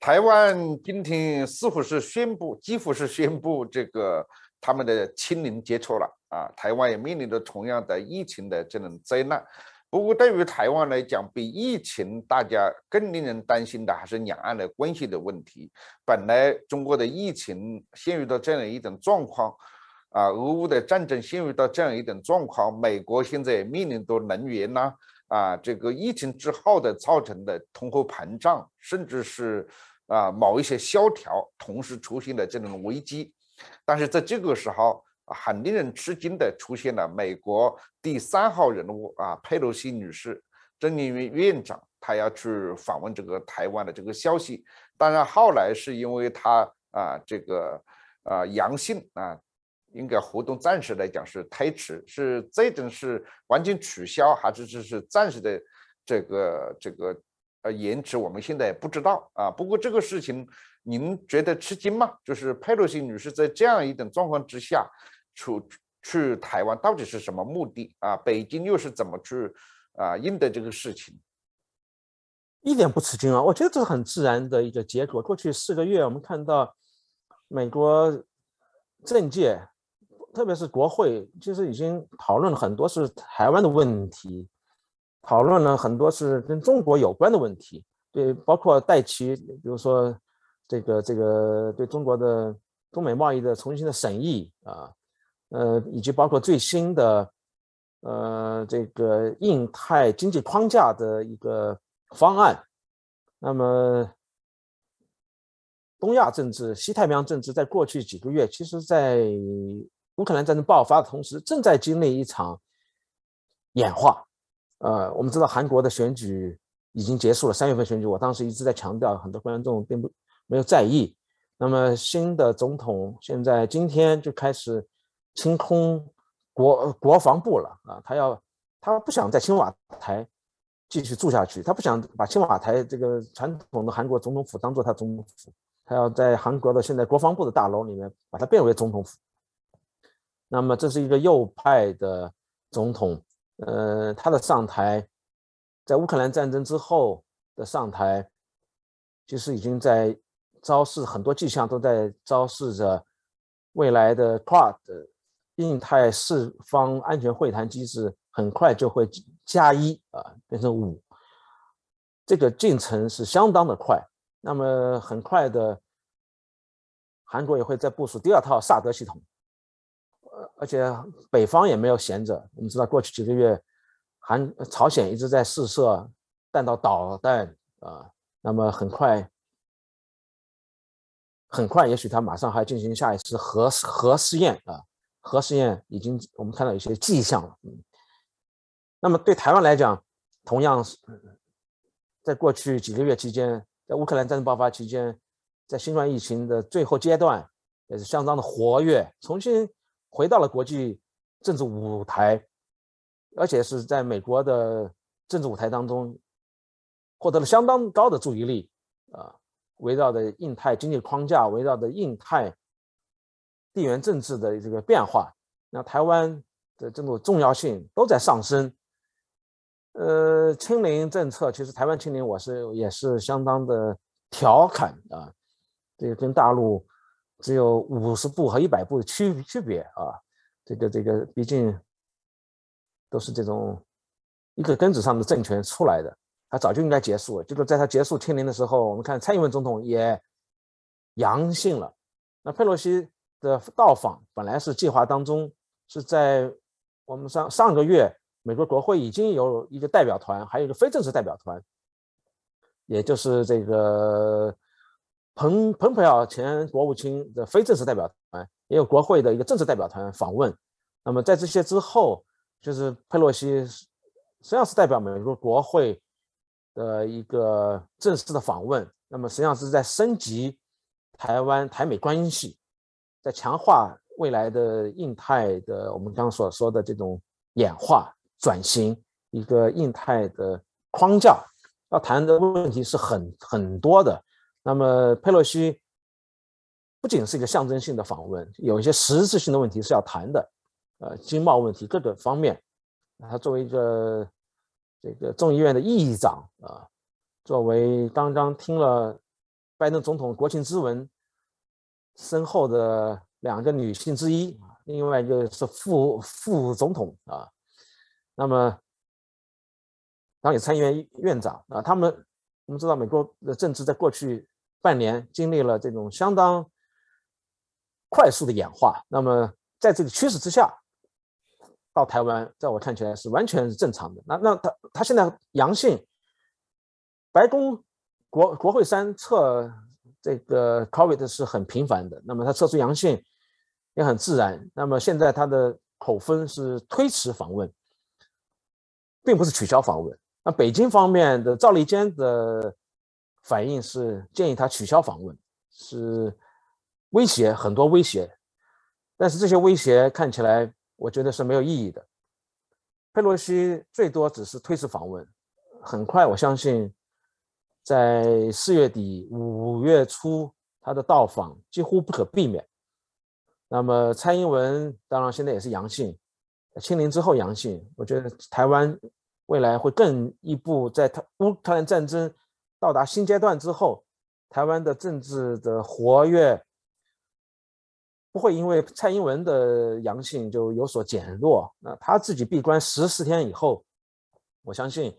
台湾今天似乎是宣布，几乎是宣布 这个他们的清零结束了啊！台湾也面临着同样的疫情的这种灾难。不过，对于台湾来讲，比疫情大家更令人担心的还是两岸的关系的问题。本来中国的疫情陷入到这样一种状况，啊，俄乌的战争陷入到这样一种状况，美国现在也面临着能源呐。啊，这个疫情之后的造成的通货膨胀，甚至是啊某一些萧条同时出现的这种危机，但是在这个时候，很令人吃惊的出现了美国第三号人物啊佩洛西女士，众议院院长，她要去访问这个台湾的这个消息，当然后来是因为她啊这个啊阳性啊。应该活动暂时来讲是推迟，是这种是完全取消，还是只是暂时的这个这个呃延迟？我们现在也不知道啊。不过这个事情您觉得吃惊吗？就是佩洛西女士在这样一种状况之下出去台湾，到底是什么目的啊？北京又是怎么去啊应对这个事情？一点不吃惊啊，我觉得这是很自然的一个结果。过去四个月，我们看到美国政界。特别是国会，其实已经讨论了很多是台湾的问题，讨论了很多是跟中国有关的问题，对，包括带起，比如说这个这个对中国的中美贸易的重新的审议啊，呃，以及包括最新的呃这个印太经济框架的一个方案。那么，东亚政治、西太平洋政治，在过去几个月，其实，在乌克兰战争爆发的同时，正在经历一场演化。呃，我们知道韩国的选举已经结束了，三月份选举，我当时一直在强调，很多观众并不没有在意。那么新的总统现在今天就开始清空国国防部了啊，他要他不想在青瓦台继续住下去，他不想把青瓦台这个传统的韩国总统府当做他总统府，他要在韩国的现在国防部的大楼里面把它变为总统府。那么这是一个右派的总统，呃，他的上台，在乌克兰战争之后的上台，其实已经在昭示很多迹象，都在昭示着未来的 p a d 印太四方安全会谈机制很快就会加一啊，变成五，这个进程是相当的快。那么很快的，韩国也会在部署第二套萨德系统。而且北方也没有闲着。我们知道，过去几个月，韩、朝鲜一直在试射弹道导弹啊。那么很快，很快，也许他马上还进行下一次核核试验啊。核试验已经我们看到一些迹象了。嗯。那么对台湾来讲，同样是，在过去几个月期间，在乌克兰战争爆发期间，在新冠疫情的最后阶段，也是相当的活跃，重新。回到了国际政治舞台，而且是在美国的政治舞台当中，获得了相当高的注意力。啊，围绕的印太经济框架，围绕的印太地缘政治的这个变化，那台湾的这种重要性都在上升。呃，清零政策，其实台湾清零，我是也是相当的调侃啊，这个跟大陆。只有五十步和一百步的区区别啊！这个这个，毕竟都是这种一个根子上的政权出来的，它早就应该结束。了。就是在它结束清零的时候，我们看蔡英文总统也阳性了。那佩洛西的到访本来是计划当中，是在我们上上个月，美国国会已经有一个代表团，还有一个非正式代表团，也就是这个。蓬蓬佩奥前国务卿的非正式代表团，也有国会的一个正式代表团访问。那么在这些之后，就是佩洛西实际上是代表美国国会的一个正式的访问。那么实际上是在升级台湾台美关系，在强化未来的印太的我们刚刚所说的这种演化转型一个印太的框架。要谈的问题是很很多的。那么佩洛西不仅是一个象征性的访问，有一些实质性的问题是要谈的，呃，经贸问题各个方面。那他作为一个这个众议院的议长啊，作为刚刚听了拜登总统国情咨文身后的两个女性之一，另外一个是副副总统啊。那么，当然有参议院院长啊，他们我们知道美国的政治在过去。半年经历了这种相当快速的演化，那么在这个趋势之下，到台湾，在我看起来是完全是正常的。那那他他现在阳性，白宫国国会山测这个 COVID 是很频繁的，那么他测出阳性也很自然。那么现在他的口风是推迟访问，并不是取消访问。那北京方面的赵立坚的。反应是建议他取消访问，是威胁很多威胁，但是这些威胁看起来我觉得是没有意义的。佩洛西最多只是推迟访问，很快我相信在四月底五月初他的到访几乎不可避免。那么蔡英文当然现在也是阳性，清零之后阳性，我觉得台湾未来会更一步在乌台湾战争。到达新阶段之后，台湾的政治的活跃不会因为蔡英文的阳性就有所减弱。那他自己闭关十四天以后，我相信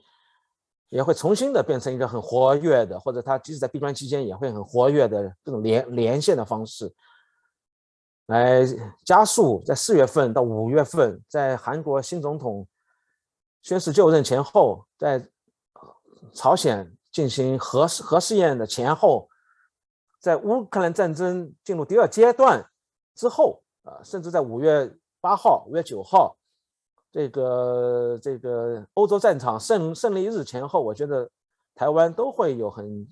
也会重新的变成一个很活跃的，或者他即使在闭关期间也会很活跃的，这种连连线的方式来加速，在四月份到五月份，在韩国新总统宣誓就任前后，在朝鲜。进行核核试验的前后，在乌克兰战争进入第二阶段之后，呃，甚至在五月八号、五月九号，这个这个欧洲战场胜胜利日前后，我觉得台湾都会有很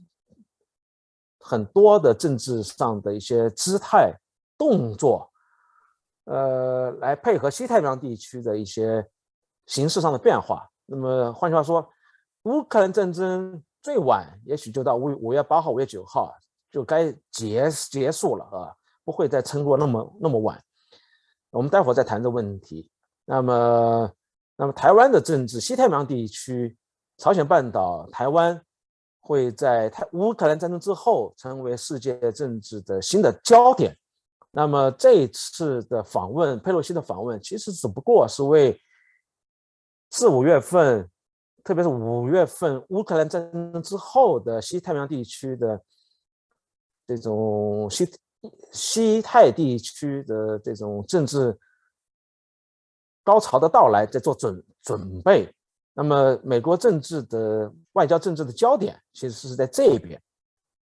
很多的政治上的一些姿态动作，呃，来配合西太平洋地区的一些形势上的变化。那么换句话说，乌克兰战争。最晚也许就到五五月八号、五月九号就该结结束了啊，不会再撑过那么那么晚。我们待会再谈这问题。那么，那么台湾的政治、西太平洋地区、朝鲜半岛、台湾会在台乌克兰战争之后成为世界政治的新的焦点。那么这次的访问，佩洛西的访问，其实只不过是为四五月份。特别是五月份乌克兰战争之后的西太平洋地区的这种西西太地区的这种政治高潮的到来，在做准准备。那么，美国政治的外交政治的焦点其实是在这一边，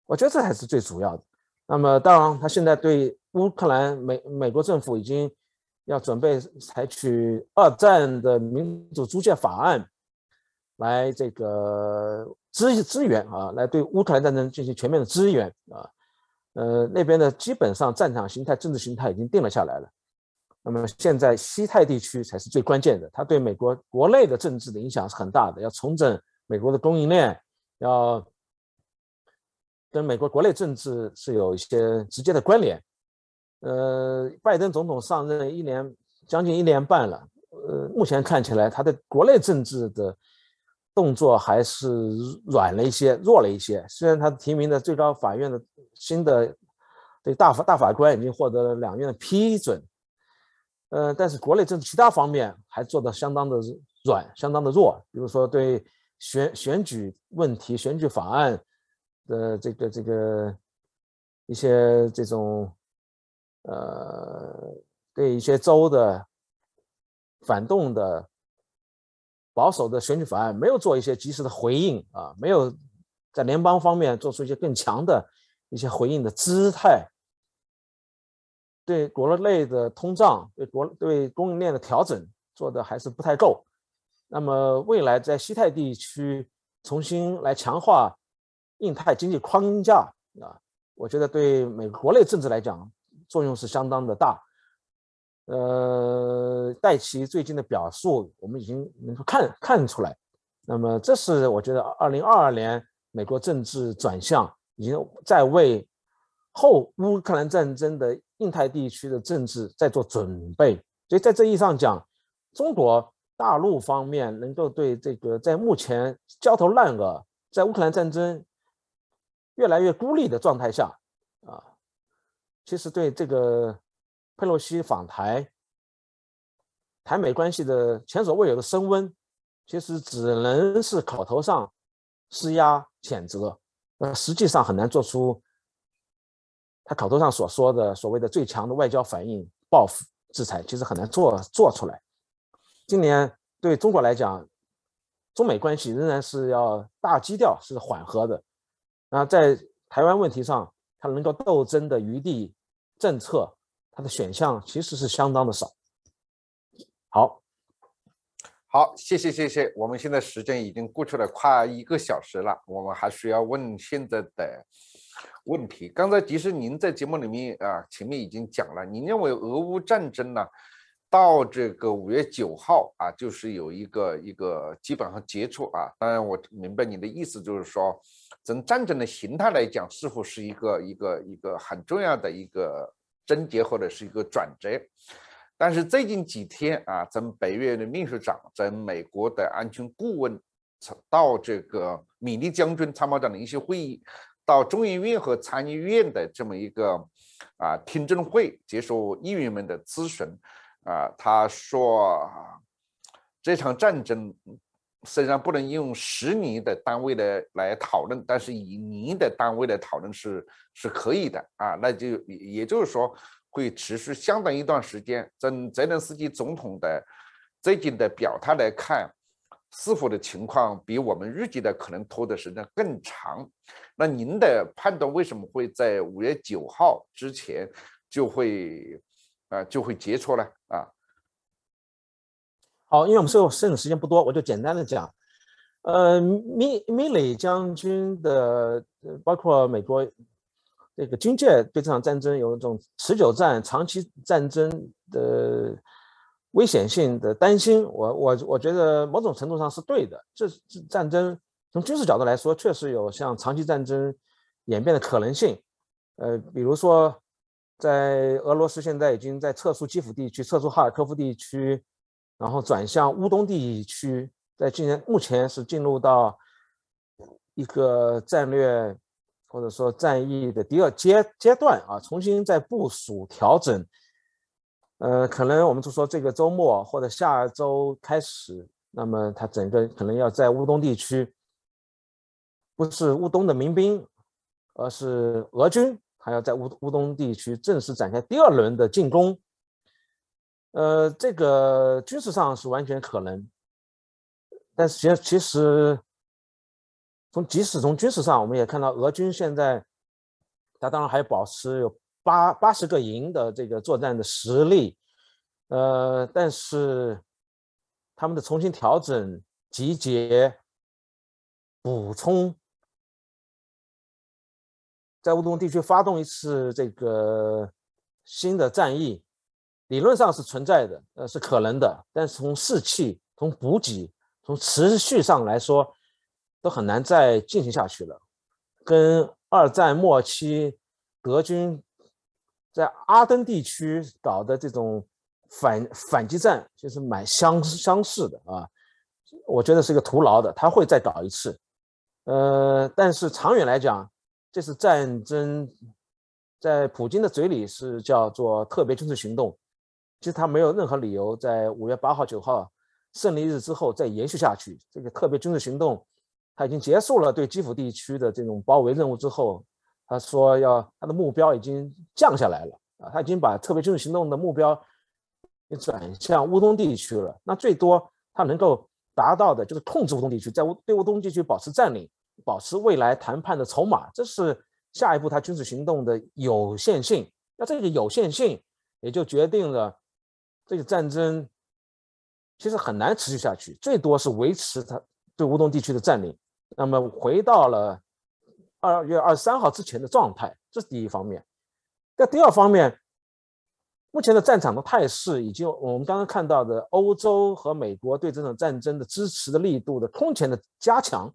我觉得这才是最主要的。那么，当然他现在对乌克兰美美国政府已经要准备采取二战的民主租借法案。来这个支支援啊，来对乌克兰战争进行全面的支援啊，呃，那边呢，基本上战场形态、政治形态已经定了下来了。那么现在西太地区才是最关键的，它对美国国内的政治的影响是很大的。要重整美国的供应链，要跟美国国内政治是有一些直接的关联。呃，拜登总统上任一年，将近一年半了。呃，目前看起来，他的国内政治的。动作还是软了一些，弱了一些。虽然他提名的最高法院的新的对大法大法官已经获得了两院的批准，呃，但是国内政治其他方面还做的相当的软，相当的弱。比如说对选选举问题、选举法案的这个这个一些这种，呃，对一些州的反动的。保守的选举法案没有做一些及时的回应啊，没有在联邦方面做出一些更强的一些回应的姿态，对国内的通胀、对国对供应链的调整做的还是不太够。那么未来在西太地区重新来强化印太经济框架啊，我觉得对美国内政治来讲作用是相当的大。呃，戴奇最近的表述，我们已经能够看看出来。那么，这是我觉得二零二二年美国政治转向，已经在为后乌克兰战争的印太地区的政治在做准备。所以在这意义上讲，中国大陆方面能够对这个在目前焦头烂额、在乌克兰战争越来越孤立的状态下啊，其实对这个。佩洛西访台，台美关系的前所未有的升温，其实只能是口头上施压谴责，那实际上很难做出他口头上所说的所谓的最强的外交反应、报复、制裁，其实很难做做出来。今年对中国来讲，中美关系仍然是要大基调是缓和的，那在台湾问题上，它能够斗争的余地、政策。它的选项其实是相当的少。好，好，谢谢谢谢。我们现在时间已经过去了快一个小时了，我们还需要问现在的问题。刚才其实您在节目里面啊，前面已经讲了，您认为俄乌战争呢，到这个五月九号啊，就是有一个一个基本上结束啊。当然，我明白你的意思，就是说，从战争的形态来讲，似乎是一个一个一个很重要的一个。症结或者是一个转折，但是最近几天啊，咱们北约的秘书长，在美国的安全顾问，到这个米利将军参谋长的一些会议，到众议院和参议院的这么一个啊听证会，接受议员们的咨询，啊，他说这场战争。虽然不能用十年的单位的来讨论，但是以您的单位的讨论是是可以的啊。那就也就是说会持续相当一段时间。从泽连斯基总统的最近的表态来看，是否的情况比我们预计的可能拖的时间更长？那您的判断为什么会在五月九号之前就会啊就会结束呢？好，因为我们剩剩的时间不多，我就简单的讲，呃，米米磊将军的，包括美国这个军界对这场战争有一种持久战、长期战争的危险性的担心，我我我觉得某种程度上是对的。这战争从军事角度来说，确实有像长期战争演变的可能性。呃，比如说，在俄罗斯现在已经在撤出基辅地区，撤出哈尔科夫地区。然后转向乌东地区，在今年目前是进入到一个战略或者说战役的第二阶阶段啊，重新在部署调整。呃，可能我们就说这个周末或者下周开始，那么它整个可能要在乌东地区，不是乌东的民兵，而是俄军还要在乌乌东地区正式展开第二轮的进攻。呃，这个军事上是完全可能，但是其实，其实从即使从军事上，我们也看到俄军现在，他当然还保持有八八十个营的这个作战的实力，呃，但是他们的重新调整、集结、补充，在乌东地区发动一次这个新的战役。理论上是存在的，呃，是可能的，但是从士气、从补给、从持续上来说，都很难再进行下去了。跟二战末期德军在阿登地区搞的这种反反击战，就是蛮相相似的啊。我觉得是一个徒劳的，他会再搞一次，呃，但是长远来讲，这次战争，在普京的嘴里是叫做特别军事行动。其实他没有任何理由在五月八号、九号胜利日之后再延续下去。这个特别军事行动他已经结束了对基辅地区的这种包围任务之后，他说要他的目标已经降下来了啊，他已经把特别军事行动的目标，转向乌东地区了。那最多他能够达到的就是控制乌东地区，在乌对乌东地区保持占领，保持未来谈判的筹码。这是下一步他军事行动的有限性。那这个有限性也就决定了。这个战争其实很难持续下去，最多是维持它对乌东地区的占领。那么回到了二月二十三号之前的状态，这是第一方面。在第二方面，目前的战场的态势已经，我们刚刚看到的欧洲和美国对这场战争的支持的力度的空前的加强。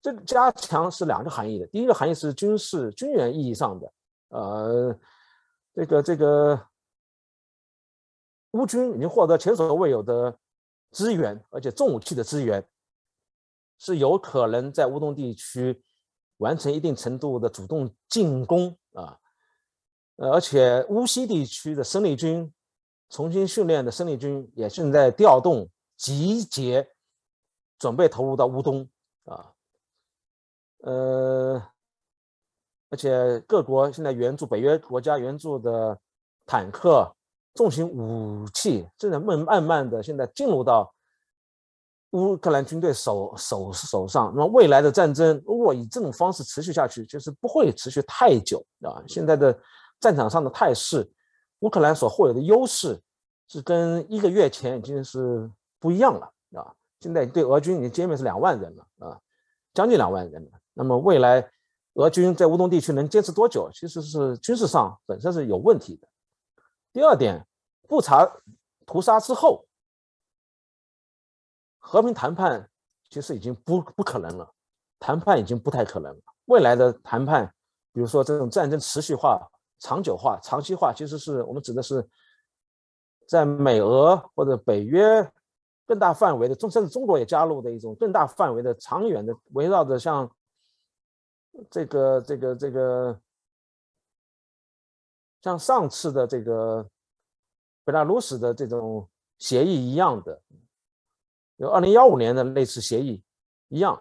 这加强是两个含义的，第一个含义是军事、军援意义上的，呃，这个这个。乌军已经获得前所未有的资源，而且重武器的资源是有可能在乌东地区完成一定程度的主动进攻啊！而且乌西地区的生力军，重新训练的生力军也正在调动集结，准备投入到乌东啊！呃，而且各国现在援助北约国家援助的坦克。重型武器正在慢慢慢的现在进入到乌克兰军队手手手上，那么未来的战争如果以这种方式持续下去，就是不会持续太久啊。现在的战场上的态势，乌克兰所获得的优势是跟一个月前已经是不一样了啊。现在对俄军已经歼灭是两万人了啊，将近两万人了。那么未来俄军在乌东地区能坚持多久，其实是军事上本身是有问题的。第二点，布查屠杀之后，和平谈判其实已经不不可能了，谈判已经不太可能了。未来的谈判，比如说这种战争持续化、长久化、长期化，其实是我们指的是，在美俄或者北约更大范围的，中甚至中国也加入的一种更大范围的、长远的，围绕着像这个、这个、这个。像上次的这个北拉卢斯的这种协议一样的，有二零幺五年的类似协议一样，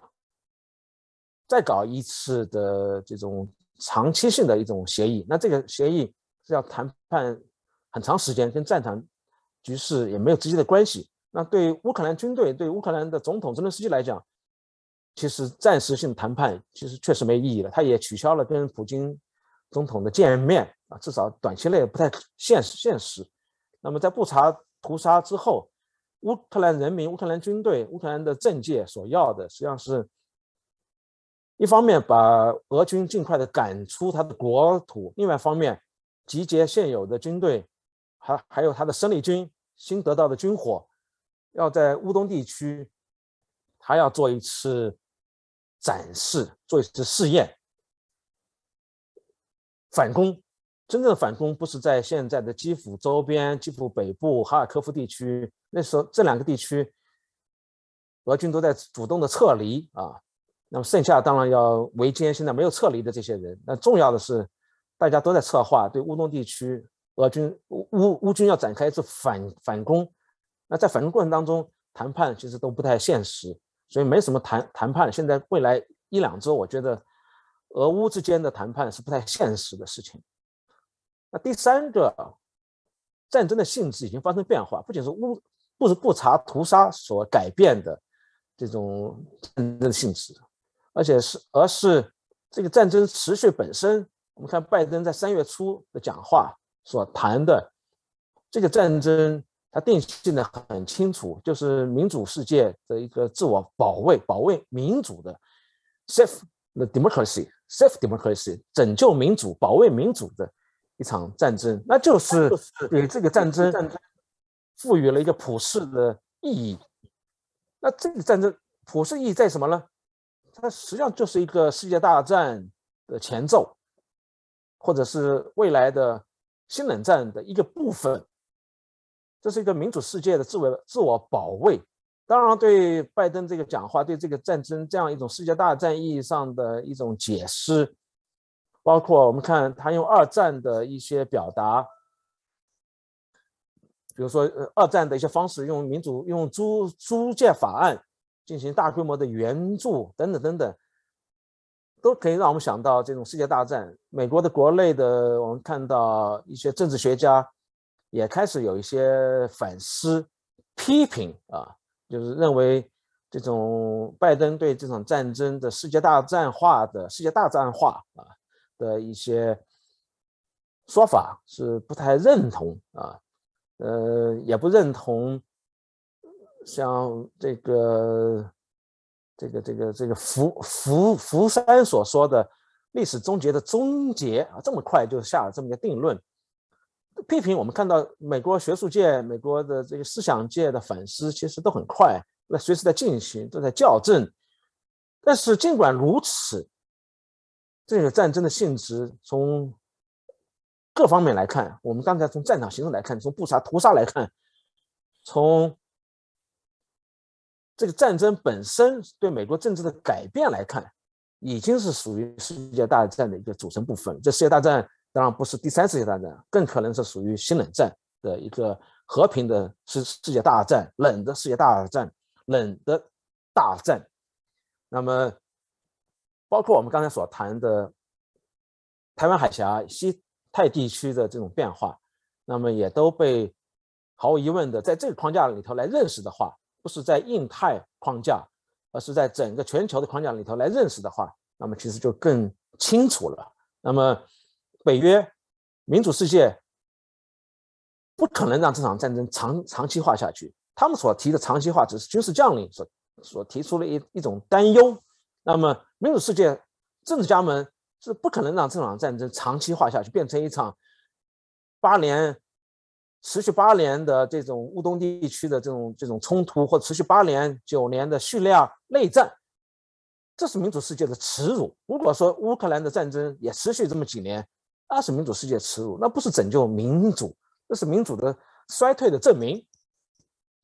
再搞一次的这种长期性的一种协议，那这个协议是要谈判很长时间，跟战场局势也没有直接的关系。那对乌克兰军队、对乌克兰的总统泽连斯基来讲，其实暂时性谈判其实确实没意义了。他也取消了跟普京总统的见面。啊，至少短期内不太现实。现实，那么在布查屠杀之后，乌克兰人民、乌克兰军队、乌克兰的政界所要的，实际上是一方面把俄军尽快的赶出他的国土，另外一方面，集结现有的军队，还还有他的生力军，新得到的军火，要在乌东地区还要做一次展示，做一次试验，反攻。真正的反攻不是在现在的基辅周边、基辅北部、哈尔科夫地区。那时候这两个地区，俄军都在主动的撤离啊。那么剩下当然要围歼现在没有撤离的这些人。那重要的是，大家都在策划对乌东地区俄军、乌乌乌军要展开一次反反攻。那在反攻过程当中，谈判其实都不太现实，所以没什么谈谈判。现在未来一两周，我觉得俄乌之间的谈判是不太现实的事情。那第三个，战争的性质已经发生变化，不仅是乌不是布查屠杀所改变的这种战争性质，而且是而是这个战争持续本身。我们看拜登在三月初的讲话所谈的这个战争，它定性的很清楚，就是民主世界的一个自我保卫、保卫民主的 s a f e the d e m o c r a c y s a f e democracy，拯救民主、保卫民主的。一场战争，那就是给这个战争赋予了一个普世的意义。那这个战争普世意义在什么呢？它实际上就是一个世界大战的前奏，或者是未来的新冷战的一个部分。这是一个民主世界的自我自我保卫。当然，对拜登这个讲话，对这个战争这样一种世界大战意义上的一种解释。包括我们看他用二战的一些表达，比如说二战的一些方式，用民主用租租借法案进行大规模的援助等等等等，都可以让我们想到这种世界大战。美国的国内的我们看到一些政治学家也开始有一些反思、批评啊，就是认为这种拜登对这场战争的世界大战化的世界大战化啊。的一些说法是不太认同啊，呃，也不认同像这个、这个、这个、这个福福福山所说的“历史终结”的终结啊，这么快就下了这么个定论，批评我们看到美国学术界、美国的这个思想界的反思，其实都很快，那随时在进行，都在校正。但是尽管如此。这个战争的性质，从各方面来看，我们刚才从战场形势来看，从布杀、屠杀来看，从这个战争本身对美国政治的改变来看，已经是属于世界大战的一个组成部分。这世界大战当然不是第三次世界大战，更可能是属于新冷战的一个和平的世世界大战、冷的世界大战、冷的大战。那么，包括我们刚才所谈的台湾海峡、西太地区的这种变化，那么也都被毫无疑问的在这个框架里头来认识的话，不是在印太框架，而是在整个全球的框架里头来认识的话，那么其实就更清楚了。那么北约、民主世界不可能让这场战争长长期化下去，他们所提的长期化只是军事将领所所提出了一一种担忧。那么，民主世界政治家们是不可能让这场战争长期化下去，变成一场八年持续八年的这种乌东地区的这种这种冲突，或持续八年、九年的叙利亚内战，这是民主世界的耻辱。如果说乌克兰的战争也持续这么几年，那是民主世界耻辱，那不是拯救民主，那是民主的衰退的证明。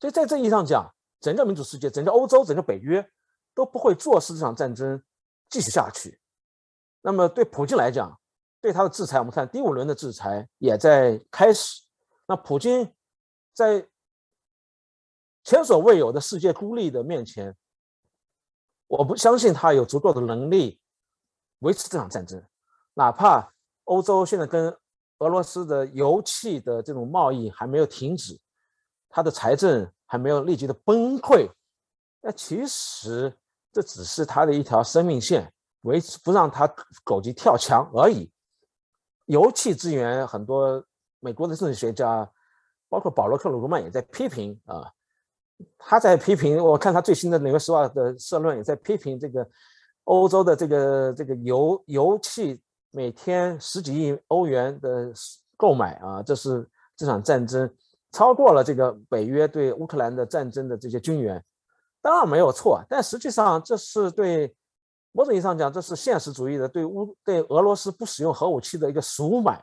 所以在这意义上讲，整个民主世界、整个欧洲、整个北约。都不会坐视这场战争继续下去。那么，对普京来讲，对他的制裁，我们看第五轮的制裁也在开始。那普京在前所未有的世界孤立的面前，我不相信他有足够的能力维持这场战争。哪怕欧洲现在跟俄罗斯的油气的这种贸易还没有停止，他的财政还没有立即的崩溃，那其实。这只是他的一条生命线，维持不让他狗急跳墙而已。油气资源很多，美国的政治学家，包括保罗·克鲁格曼也在批评啊，他在批评。我看他最新的《纽约时报》的社论也在批评这个欧洲的这个这个油油气每天十几亿欧元的购买啊，这是这场战争超过了这个北约对乌克兰的战争的这些军援。当然没有错，但实际上这是对某种意义上讲，这是现实主义的对乌对俄罗斯不使用核武器的一个赎买，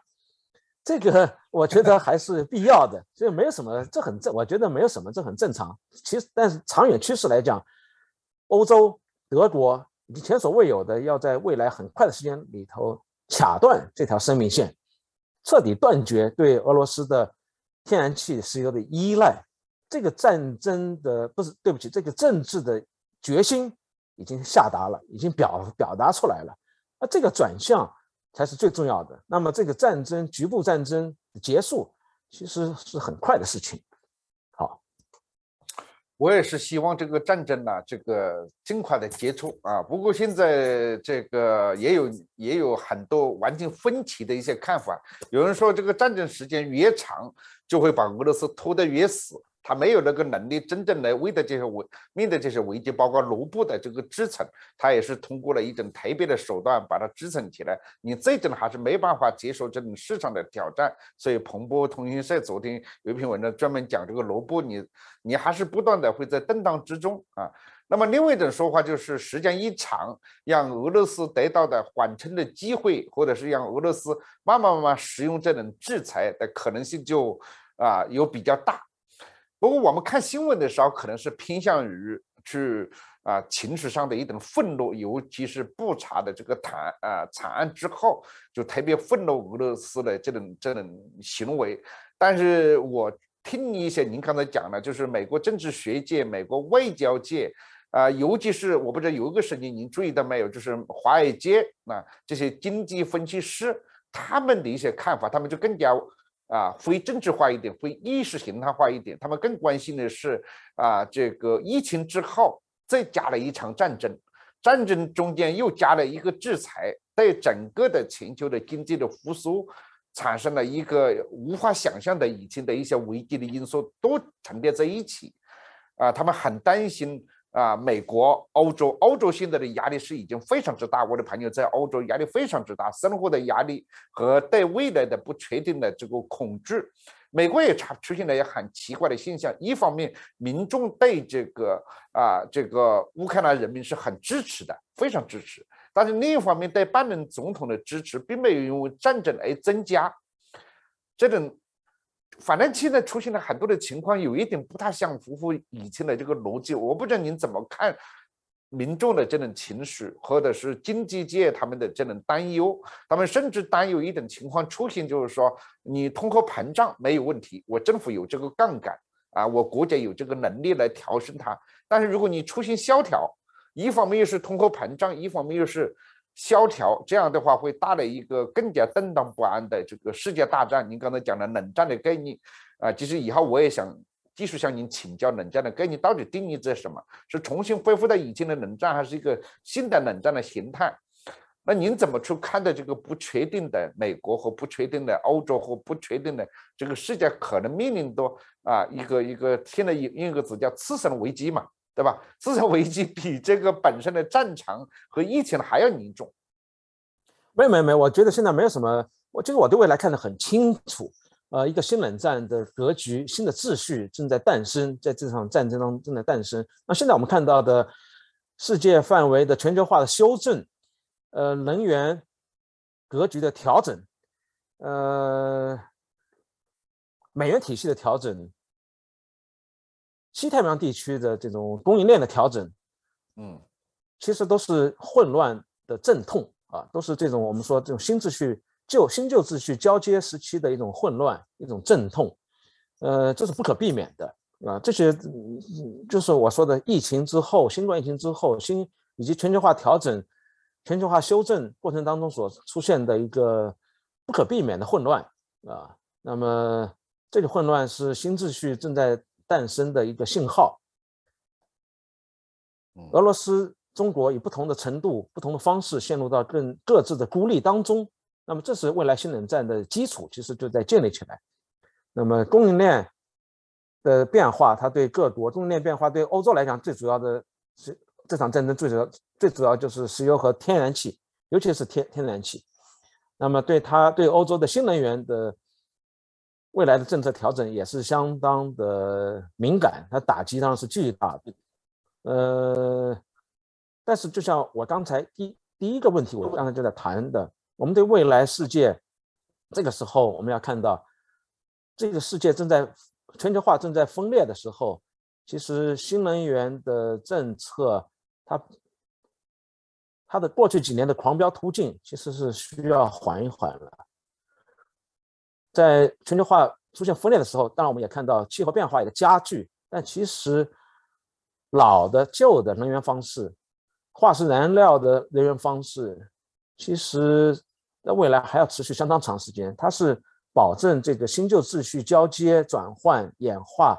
这个我觉得还是必要的，所以没有什么，这很正，我觉得没有什么，这很正常。其实，但是长远趋势来讲，欧洲、德国以前所未有的要在未来很快的时间里头卡断这条生命线，彻底断绝对俄罗斯的天然气、石油的依赖。这个战争的不是对不起，这个政治的决心已经下达了，已经表表达出来了。那这个转向才是最重要的。那么，这个战争、局部战争结束，其实是很快的事情。好，我也是希望这个战争呢，这个尽快的结束啊。不过现在这个也有也有很多完全分歧的一些看法。有人说，这个战争时间越长，就会把俄罗斯拖得越死。他没有那个能力真正来为的这些危面对这些危机，包括卢布的这个支撑，它也是通过了一种特别的手段把它支撑起来。你最终还是没办法接受这种市场的挑战。所以，彭博通讯社昨天有一篇文章专门讲这个卢布，你你还是不断的会在动荡之中啊。那么，另外一种说法就是，时间一长，让俄罗斯得到的缓冲的机会，或者是让俄罗斯慢慢慢慢使用这种制裁的可能性就啊有比较大。不过我们看新闻的时候，可能是偏向于去啊情绪上的一种愤怒，尤其是布查的这个惨啊惨案之后，就特别愤怒俄罗斯的这种这种行为。但是我听一些您刚才讲的，就是美国政治学界、美国外交界啊，尤其是我不知道有一个事情您注意到没有，就是华尔街啊这些经济分析师他们的一些看法，他们就更加。啊，非政治化一点，非意识形态化一点，他们更关心的是，啊，这个疫情之后再加了一场战争，战争中间又加了一个制裁，对整个的全球的经济的复苏产生了一个无法想象的以前的一些危机的因素都沉淀在一起，啊，他们很担心。啊，美国、欧洲，欧洲现在的压力是已经非常之大。我的朋友在欧洲压力非常之大，生活的压力和对未来的不确定的这个恐惧。美国也出出现了一个很奇怪的现象：一方面，民众对这个啊这个乌克兰人民是很支持的，非常支持；但是另一方面，对拜登总统的支持并没有因为战争而增加。这种。反正现在出现了很多的情况，有一点不太像符合以前的这个逻辑。我不知道您怎么看民众的这种情绪，或者是经济界他们的这种担忧，他们甚至担忧一种情况出现，就是说你通货膨胀没有问题，我政府有这个杠杆啊，我国家有这个能力来调整它。但是如果你出现萧条，一方面又是通货膨胀，一方面又是。萧条这样的话会带来一个更加动荡不安的这个世界大战。您刚才讲了冷战的概念，啊，其实以后我也想继续向您请教冷战的概念到底定义在什么？是重新恢复到以前的冷战，还是一个新的冷战的形态？那您怎么去看待这个不确定的美国和不确定的欧洲和不确定的这个世界可能面临的啊一个一个现在用一个词叫次生危机嘛？对吧？资产危机比这个本身的战场和疫情还要凝重。没有没有没有，我觉得现在没有什么。我这个我对未来看得很清楚。呃，一个新冷战的格局、新的秩序正在诞生，在这场战争当中正在诞生。那现在我们看到的世界范围的全球化的修正，呃，能源格局的调整，呃，美元体系的调整。西太平洋地区的这种供应链的调整，嗯，其实都是混乱的阵痛啊，都是这种我们说这种新秩序、旧新旧秩序交接时期的一种混乱、一种阵痛，呃，这是不可避免的，啊。这些就是我说的疫情之后、新冠疫情之后、新以及全球化调整、全球化修正过程当中所出现的一个不可避免的混乱啊。那么这个混乱是新秩序正在。诞生的一个信号。俄罗斯、中国以不同的程度、不同的方式陷入到更各自的孤立当中。那么，这是未来新冷战的基础，其实就在建立起来。那么，供应链的变化，它对各国供应链变化，对欧洲来讲，最主要的是这场战争最主要、最主要就是石油和天然气，尤其是天天然气。那么，对它对欧洲的新能源的。未来的政策调整也是相当的敏感，它打击当然是巨大的，呃，但是就像我刚才第第一个问题，我刚才就在谈的，我们对未来世界，这个时候我们要看到，这个世界正在全球化正在分裂的时候，其实新能源的政策，它它的过去几年的狂飙突进，其实是需要缓一缓了。在全球化出现分裂的时候，当然我们也看到气候变化一个加剧，但其实老的、旧的能源方式，化石燃料的能源方式，其实在未来还要持续相当长时间，它是保证这个新旧秩序交接、转换、演化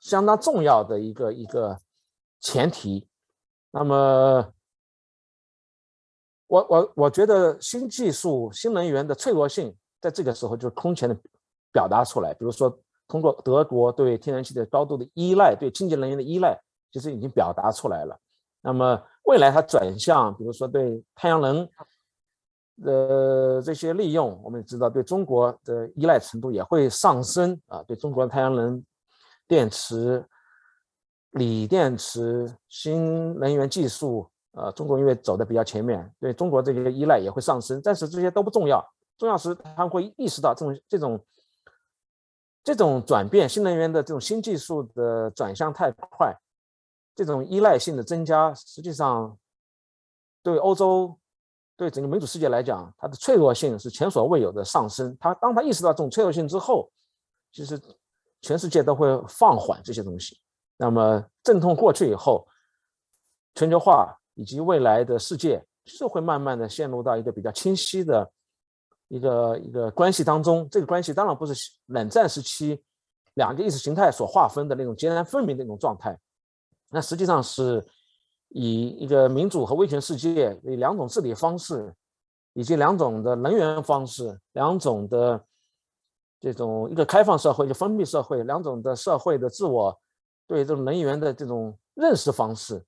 相当重要的一个一个前提。那么，我我我觉得新技术、新能源的脆弱性。在这个时候，就是空前的表达出来。比如说，通过德国对天然气的高度的依赖，对清洁能源的依赖，其实已经表达出来了。那么未来它转向，比如说对太阳能，呃这些利用，我们也知道对中国的依赖程度也会上升啊。对中国的太阳能电池、锂电池、新能源技术，呃，中国因为走的比较前，面对中国这些依赖也会上升。但是这些都不重要。重要时，他会意识到这种这种这种转变，新能源的这种新技术的转向太快，这种依赖性的增加，实际上对欧洲、对整个民主世界来讲，它的脆弱性是前所未有的上升。他当他意识到这种脆弱性之后，其实全世界都会放缓这些东西。那么阵痛过去以后，全球化以及未来的世界，就会慢慢的陷入到一个比较清晰的。一个一个关系当中，这个关系当然不是冷战时期两个意识形态所划分的那种截然分明的那种状态，那实际上是以一个民主和威权世界，以两种治理方式，以及两种的能源方式，两种的这种一个开放社会一个封闭社会，两种的社会的自我对这种能源的这种认识方式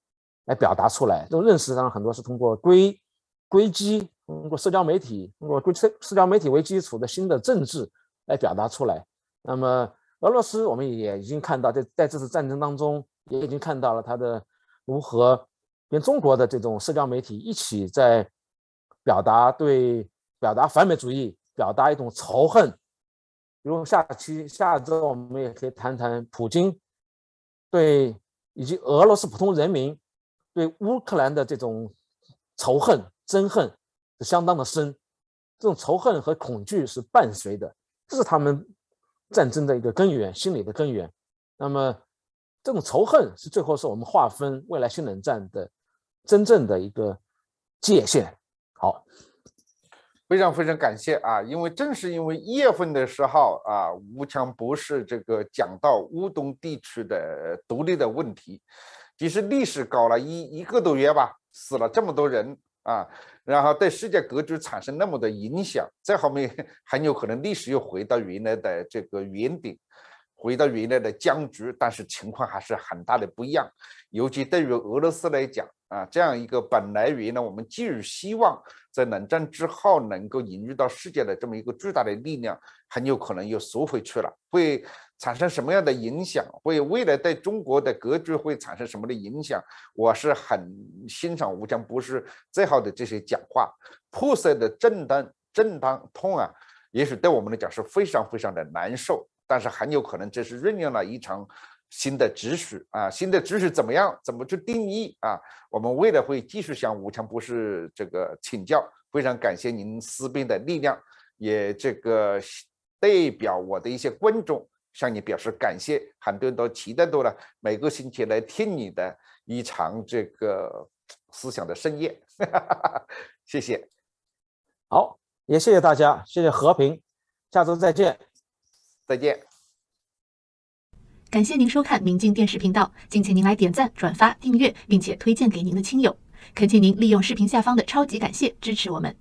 来表达出来。这种认识当然很多是通过归归基。通过社交媒体，通过社社交媒体为基础的新的政治来表达出来。那么，俄罗斯我们也已经看到，在在这次战争当中，也已经看到了他的如何跟中国的这种社交媒体一起在表达对表达反美主义、表达一种仇恨。比如下期下周，我们也可以谈谈普京对以及俄罗斯普通人民对乌克兰的这种仇恨、憎恨。相当的深，这种仇恨和恐惧是伴随的，这是他们战争的一个根源，心理的根源。那么，这种仇恨是最后是我们划分未来新冷战的真正的一个界限。好，非常非常感谢啊！因为正是因为一月份的时候啊，吴强博士这个讲到乌东地区的独立的问题，其实历史搞了一一个多月吧，死了这么多人。啊，然后对世界格局产生那么的影响，这后面 很有可能历史又回到原来的这个原点，回到原来的僵局，但是情况还是很大的不一样，尤其对于俄罗斯来讲。啊，这样一个本来原来我们寄予希望，在冷战之后能够引入到世界的这么一个巨大的力量，很有可能又缩回去了，会产生什么样的影响？会未来对中国的格局会产生什么的影响？我是很欣赏吴江博士最好的这些讲话。破碎的震荡、震荡痛啊，也许对我们来讲是非常非常的难受，但是很有可能这是酝酿了一场。新的知识啊，新的知识怎么样？怎么去定义啊？我们未来会继续向武强博士这个请教。非常感谢您思辨的力量，也这个代表我的一些观众向你表示感谢。很多人都期待到了每个星期来听你的一场这个思想的盛宴。谢谢。好，也谢谢大家，谢谢和平。下周再见。再见。感谢您收看明镜电视频道。敬请您来点赞、转发、订阅，并且推荐给您的亲友。恳请您利用视频下方的超级感谢支持我们。